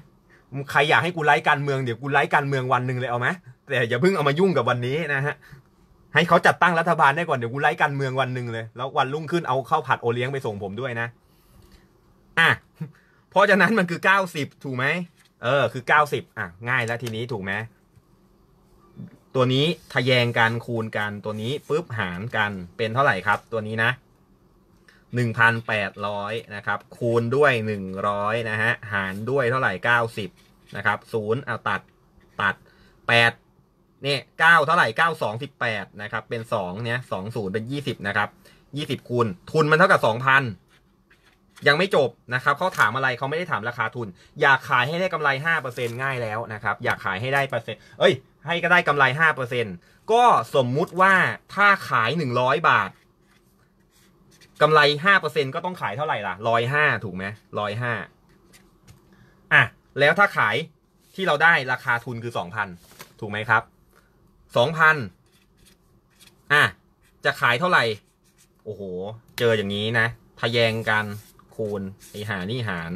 ใครอยากให้กูไลฟ์การเมืองเดี๋ยวกูไลฟ์การเมืองวันหนึ่งเลยเอาไหมแต่อย่าเพิ่งเอามายุ่งกับวันนี้นะฮะ ให้เขาจัดตั้งรัฐบาลได้ก่อน เดี๋ยวกูไล่กันเมืองวันหนึ่งเลย แล้ววันรุ่งขึ้นเอาเข้าผัดโอเลี้ยงไปส่งผมด้วยนะ อ่ะ เพราะฉะนั้นมันคือเก้าสิบถูกไหมเออคือเก้าสิบอ่ะ ง่ายแล้ว ทีนี้ถูกไหมตัวนี้ทะแยงกันคูณกันตัวนี้ปุ๊บหารกันเป็นเท่าไหร่ครับ ตัวนี้นะหนึ่งพันแปดร้อยนะครับ คูณด้วยหนึ่งร้อยนะฮะ หารด้วยเท่าไหร่เก้าสิบนะครับศูนย์เอาตัดตัดแปดเนี่ยเก้าเท่าไหร่เก้าสองสิบแปดนะครับ เป็นสองเนี่ยสองศูนย์เป็นยี่สิบนะครับยี่สิบคูณ ทุนมันเท่ากับสองพันยังไม่จบนะครับเขาถามอะไรเขาไม่ได้ถามราคาทุน อยากขายให้ได้กำไรห้าเปอร์เซ็นง่ายแล้วนะครับ อยากขายให้ได้เปอร์เซ็นต์เอ้ยให้ก็ได้กำไรห้าเปอร์เซ็นก็สมมุติว่าถ้าขายหนึ่งร้อยบาทกำไรห้าเปอร์เซ็นก็ต้องขายเท่าไหร่ล่ะร้อยห้าถูกไหมร้อยห้าอ่ะแล้วถ้าขายที่เราได้ราคาทุนคือสองพันถูกไหมครับสองพันอ่ะ จะขายเท่าไหร่ โอ้โห เจออย่างนี้นะทะแยงกัน คูณไอหานี่หาร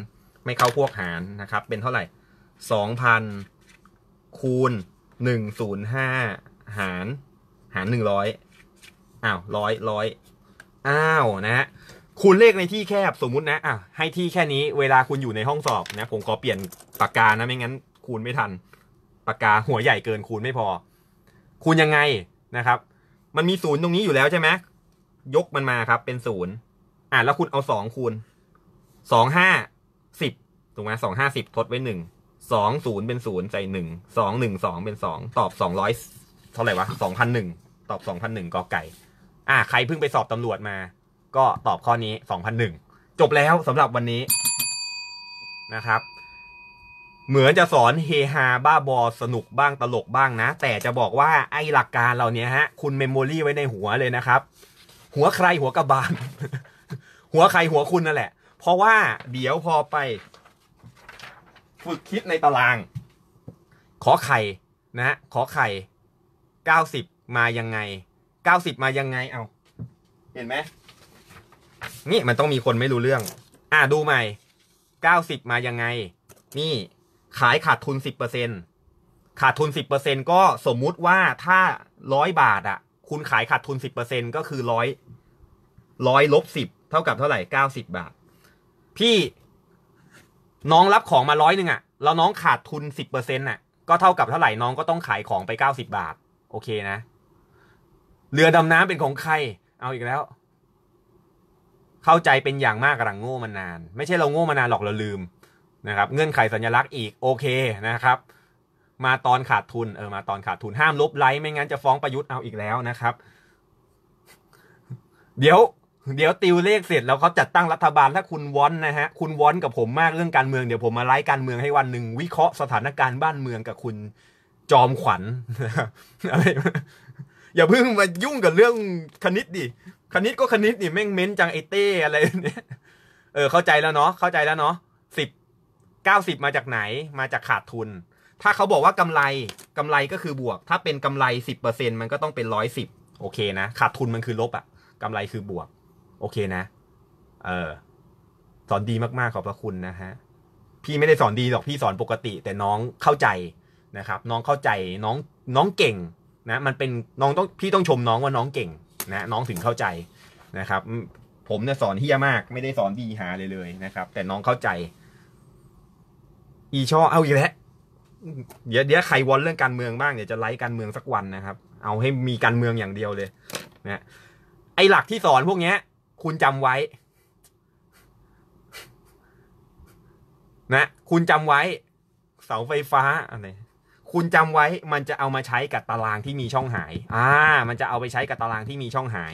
ไม่เข้าพวกหารนะครับ เป็นเท่าไหร่สองพัน คูณหนึ่งศูนย์ห้า หาร หารหนึ่งร้อยอ้าวร้อยร้อย อ้าว นะฮะ คูณเลขในที่แคบสมมุตินะอ่ะให้ที่แค่นี้ เวลาคุณอยู่ในห้องสอบนะ ผมขอเปลี่ยนปากกานะ ไม่งั้น คูณไม่ทัน ปากกาหัวใหญ่เกินคูณไม่พอคูณยังไงนะครับ มันมีศูนย์ตรงนี้อยู่แล้วใช่ไหม ยกมันมาครับเป็นศูนย์ อ่ะแล้วคุณเอาสองคูณสองห้าสิบถูกไหมสองห้าสิบทดไว้หนึ่งสองศูนย์เป็นศูนย์ใส่หนึ่งสองหนึ่งสองเป็นสองตอบสองร้อยเท่าไหร่วะสองพันหนึ่งตอบสองพันหนึ่งกอไก่ อ่ะใครเพิ่งไปสอบตำรวจมาก็ตอบข้อนี้สองพันหนึ่งจบแล้วสำหรับวันนี้นะครับเหมือนจะสอนเฮฮาบ้าบอสนุกบ้างตลกบ้างนะ แต่จะบอกว่าไอ้หลักการเราเนี้ยฮะ คุณเมมโมรี่ไว้ในหัวเลยนะครับ หัวใครหัวกระบาลหัวใคร หัวคุณนั่นแหละ เพราะว่าเดี๋ยวพอไป ฝึกคิดในตาราง ขอไข่นะขอไข่เก้าสิบมายังไงเก้าสิบมายังไงเอาเห็นไหมนี่มันต้องมีคนไม่รู้เรื่อง อ่าดูใหม่เก้าสิบมายังไง นี่ขายขาดทุนสิบเปอร์เซ็นขาดทุนสิบเปอร์เซ็นก็สมมุติว่าถ้าร้อยบาทอะคุณขายขาดทุนสิบเปอร์เซ็นก็คือร้อยร้อยลบสิบเท่ากับเท่าไหร่เก้าสิบบาท พี่น้องรับของมาร้อยหนึ่งอะแล้วน้องขาดทุนสิบเปอร์เซ็นต์อ่ะก็เท่ากับเท่าไหร่น้องก็ต้องขายของไปเก้าสิบบาท โอเคนะเรือดำน้ำเป็นของใครเอาอีกแล้ว เข้าใจเป็นอย่างมากกหลังโง่มานาน ไม่ใช่เราโง่มานานหรอกเราลืมนะครับเงื่อนไขสัญลักษณ์อีกโอเคนะครับ มาตอนขาดทุนเออมาตอนขาดทุนห้ามลบไลค์ไม่งั้นจะฟ้องประยุทธ์เอาอีกแล้วนะครับ เดี๋ยว เดี๋ยวติวเลขเสร็จแล้วเขาจัดตั้งรัฐบาลถ้าคุณวอน นะฮะคุณวอนกับผมมากเรื่องการเมืองเดี๋ยวผมมาไลฟ์การเมืองให้วันหนึ่งวิเคราะห์สถานการณ์บ้านเมืองกับคุณจอมขวัญอะไรอย่าเพิ่งมายุ่งกับเรื่องคณิตดิคณิตก็คณิตดิแม่งเม้นจังไอเต้อะไรเนี่ยเออเข้าใจแล้วเนาะเข้าใจแล้วเนาะสิบ90มาจากไหน มาจากขาดทุน ถ้าเขาบอกว่ากำไรกำไรก็คือบวก ถ้าเป็นกำไร10%มันก็ต้องเป็น110โอเคนะ ขาดทุนมันคือลบอะกำไรคือบวก โอเคนะ เออ สอนดีมากๆ ขอบพระคุณนะฮะ พี่ไม่ได้สอนดีหรอก พี่สอนปกติ แต่น้องเข้าใจนะครับ น้องเข้าใจ น้อง น้องเก่งนะ มันเป็นน้องต้อง พี่ต้องชมน้องว่าน้องเก่ง นะ น้องถึงเข้าใจนะครับ ผมเนี่ยสอนเฮี้ยมาก ไม่ได้สอนดีหาเลยเลยนะครับ แต่น้องเข้าใจอีช่อเอาอีกแล้วเดี๋ยวเดี๋ยวใครวอนเรื่องการเมืองบ้างเดี๋ยวจะไลฟ์การเมืองสักวันนะครับ เอาให้มีการเมืองอย่างเดียวเลย นะ ไอหลักที่สอนพวกเนี้ย คุณจำไว้ นะ คุณจำไว้ เสาไฟฟ้าอะไร คุณจำไว้มันจะเอามาใช้กับตารางที่มีช่องหาย อ่า มันจะเอาไปใช้กับตารางที่มีช่องหาย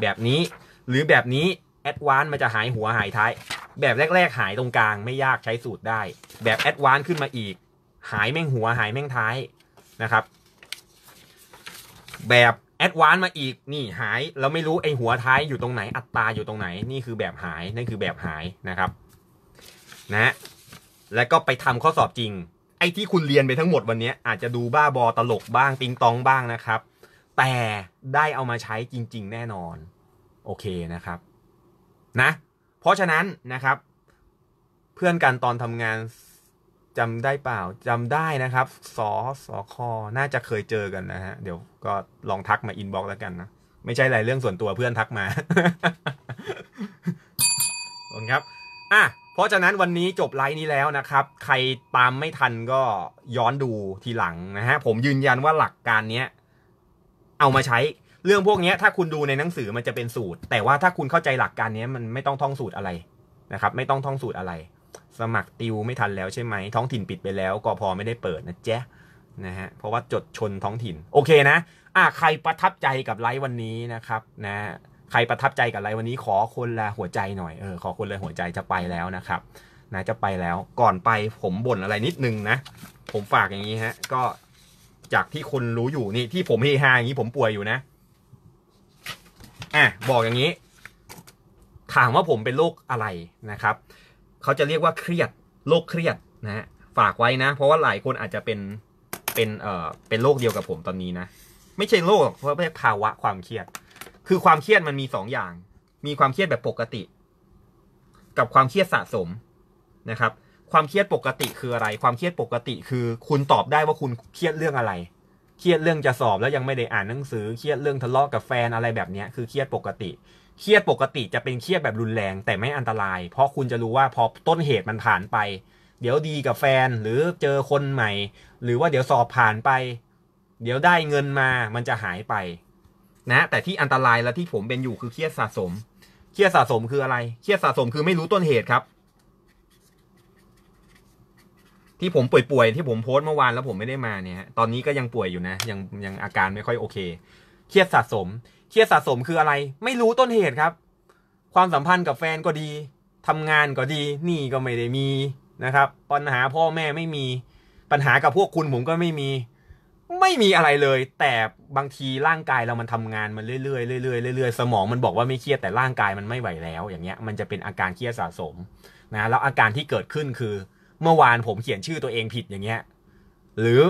แบบนี้ หรือแบบนี้แอดวานมันจะหายหัวหายท้าย แบบแรกๆหายตรงกลางไม่ยากใช้สูตรได้ แบบแอดวานขึ้นมาอีก หาย แม่งหัวหายแม่งท้ายนะครับ แบบแอดวานมาอีกนี่หาย เราไม่รู้ไอหัวท้ายอยู่ตรงไหนอัตราอยู่ตรงไหนนี่คือแบบหายนั่นคือแบบหายนะครับ นะ แล้วก็ไปทำข้อสอบจริง ไอที่คุณเรียนไปทั้งหมดวันนี้อาจจะดูบ้าบอตลกบ้าง ติงตองบ้างนะครับ แต่ได้เอามาใช้จริง ๆแน่นอน โอเคนะครับนะ เพราะฉะนั้นนะครับ เพื่อนกันตอนทำงานจำได้เปล่าจำได้นะครับสอสอคอน่าจะเคยเจอกันนะฮะเดี๋ยวก็ลองทักมาอินบ็อกแล้วกันนะไม่ใช่อะไรเรื่องส่วนตัวเพื่อนทักมาโอเคครับอ่ะเพราะฉะนั้นวันนี้จบไลฟ์นี้แล้วนะครับ ใครตามไม่ทันก็ย้อนดูทีหลังนะฮะ ผมยืนยันว่าหลักการเนี้ย เอามาใช้เรื่องพวกนี้ถ้าคุณดูในหนังสือมันจะเป็นสูตร แต่ว่าถ้าคุณเข้าใจหลักการนี้มันไม่ต้องท่องสูตรอะไรนะครับ ไม่ต้องท่องสูตรอะไร สมัครติวไม่ทันแล้วใช่ไหม ท้องถิ่นปิดไปแล้วกพไม่ได้เปิดนะแจ๊นะฮะเพราะว่าจดชนท้องถิ่น โอเคนะอ่ะใครประทับใจกับไลฟ์วันนี้นะครับ นะ ใครประทับใจกับไลฟ์วันนี้ขอคนละหัวใจหน่อยเออขอคนละหัวใจจะไปแล้วนะครับนะจะไปแล้วก่อนไปผมบ่นอะไรนิดนึงนะผมฝากอย่างนี้ฮะก็จากที่คนรู้อยู่นี่ที่ผมเฮฮาอย่างนี้ผมป่วยอยู่นะอ่ะบอกอย่างนี้ ถามว่าผมเป็นโรคอะไรนะครับเขาจะเรียกว่าเครียดโรคเครียดนะฮะฝากไว้นะ เพราะว่าหลายคนอาจจะเป็นเป็นเอ่อเป็นโรคเดียวกับผมตอนนี้นะไม่ใช่โรคเพราะเป็นภาวะความเครียด คือความเครียดมันมีสองอย่าง มีความเครียดแบบปกติ กับความเครียดสะสมนะครับ ความเครียดปกติคืออะไร ความเครียดปกติคือคุณตอบได้ว่าคุณเครียดเรื่องอะไรเครียดเรื่องจะสอบแล้วยังไม่ได้อ่านหนังสือเครียดเรื่องทะเลาะกับแฟนอะไรแบบนี้คือเครียดปกติเครียดปกติจะเป็นเครียดแบบรุนแรง แต่ไม่อันตราย เพราะคุณจะรู้ว่าพอต้นเหตุมันผ่านไป เดี๋ยวดีกับแฟนหรือเจอคนใหม่ หรือว่าเดี๋ยวสอบผ่านไป เดี๋ยวได้เงินมามันจะหายไป นะ แต่ที่อันตรายและที่ผมเป็นอยู่คือเครียดสะสมเครียดสะสมคืออะไรเครียดสะสมคือไม่รู้ต้นเหตุครับที่ผมป่วยๆที่ผมโพสต์เมื่อวานแล้วผมไม่ได้มาเนี่ยตอนนี้ก็ยังป่วยอยู่นะยังยังอาการไม่ค่อยโอเคเครียดสะสม เครียดสะสมคืออะไร ไม่รู้ต้นเหตุครับ ความสัมพันธ์กับแฟนก็ดี ทำงานก็ดีนี่ก็ไม่ได้มีนะครับ ปัญหาพ่อแม่ไม่มีปัญหากับพวกคุณผมก็ไม่มีไม่มีอะไรเลย แต่บางทีร่างกายเรามันทำงานมันเรื่อยๆเรื่อยๆเรื่อยๆสมองมันบอกว่าไม่เครียดแต่ร่างกายมันไม่ไหวแล้ว อย่างเงี้ยมันจะเป็นอาการเครียดสะสมนะแล้วอาการที่เกิดขึ้นคือเมื่อวานผมเขียนชื่อตัวเองผิดอย่างเงี้ย หรือ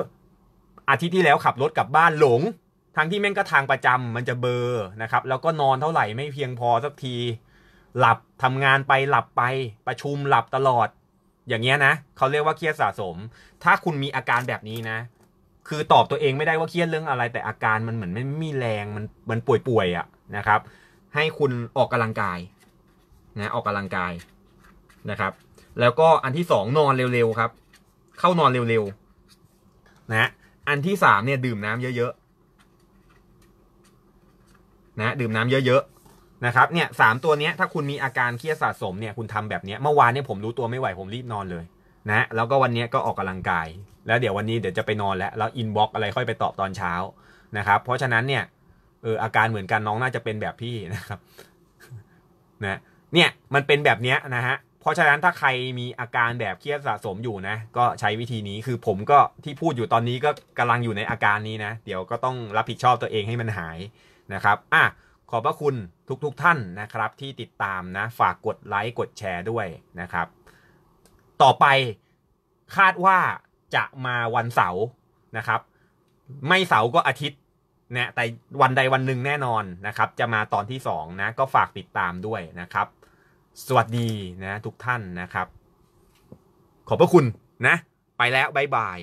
อาทิตย์ที่แล้วขับรถกลับบ้านหลงทางที่แม่งก็ทางประจำมันจะเบอร์นะครับ แล้วก็นอนเท่าไหร่ไม่เพียงพอสักที หลับทำงานไปหลับไปประชุมหลับตลอด อย่างเงี้ยนะเขาเรียกว่าเครียดสะสม ถ้าคุณมีอาการแบบนี้นะ คือตอบตัวเองไม่ได้ว่าเครียดเรื่องอะไร แต่อาการมันเหมือนไม่มีแรงมันมันป่วยป่วยอะนะครับ ให้คุณออกกำลังกายนะออกกำลังกายนะครับแล้วก็อันที่สองนอนเร็วๆครับ เข้านอนเร็วๆนะอันที่สามเนี่ย ดื่มน้ำเยอะๆนะ ดื่มน้ำเยอะๆนะครับ เนี่ยสามตัวเนี้ยถ้าคุณมีอาการเครียดสะสมเนี่ยคุณทำแบบเนี้ยเมื่อวานเนี่ยผมรู้ตัวไม่ไหว ผมรีบนอนเลย นะแล้วก็วันนี้ก็ออกกำลังกาย แล้ว เดี๋ยววันนี้เดี๋ยวจะไปนอนแล้วแล้วอินบ็อกอะไรค่อยไปตอบตอนเช้านะครับเพราะฉะนั้นเนี่ยเอออาการเหมือนกันน้องน่าจะเป็นแบบพี่นะครับ นะ เนี่ยมันเป็นแบบเนี้ยนะฮะเพราะฉะนั้นถ้าใครมีอาการแบบเครียดสะสมอยู่นะ ก็ใช้วิธีนี้คือผมก็ที่พูดอยู่ตอนนี้ก็กำลังอยู่ในอาการนี้นะ เดี๋ยวก็ต้องรับผิดชอบตัวเองให้มันหายนะครับอ่ะขอบพระคุณทุกๆทท่านนะครับ ที่ติดตามนะ ฝากกดไลค์กดแชร์ด้วยนะครับ ต่อไปคาดว่าจะมาวันเสาร์นะครับ ไม่เสาร์ก็อาทิตย์นะแต่วันใดวันหนึ่งแน่นอนนะครับ จะมาตอนที่2นะ ก็ฝากติดตามด้วยนะครับสวัสดีนะทุกท่านนะครับขอบพระคุณนะไปแล้วบายบาย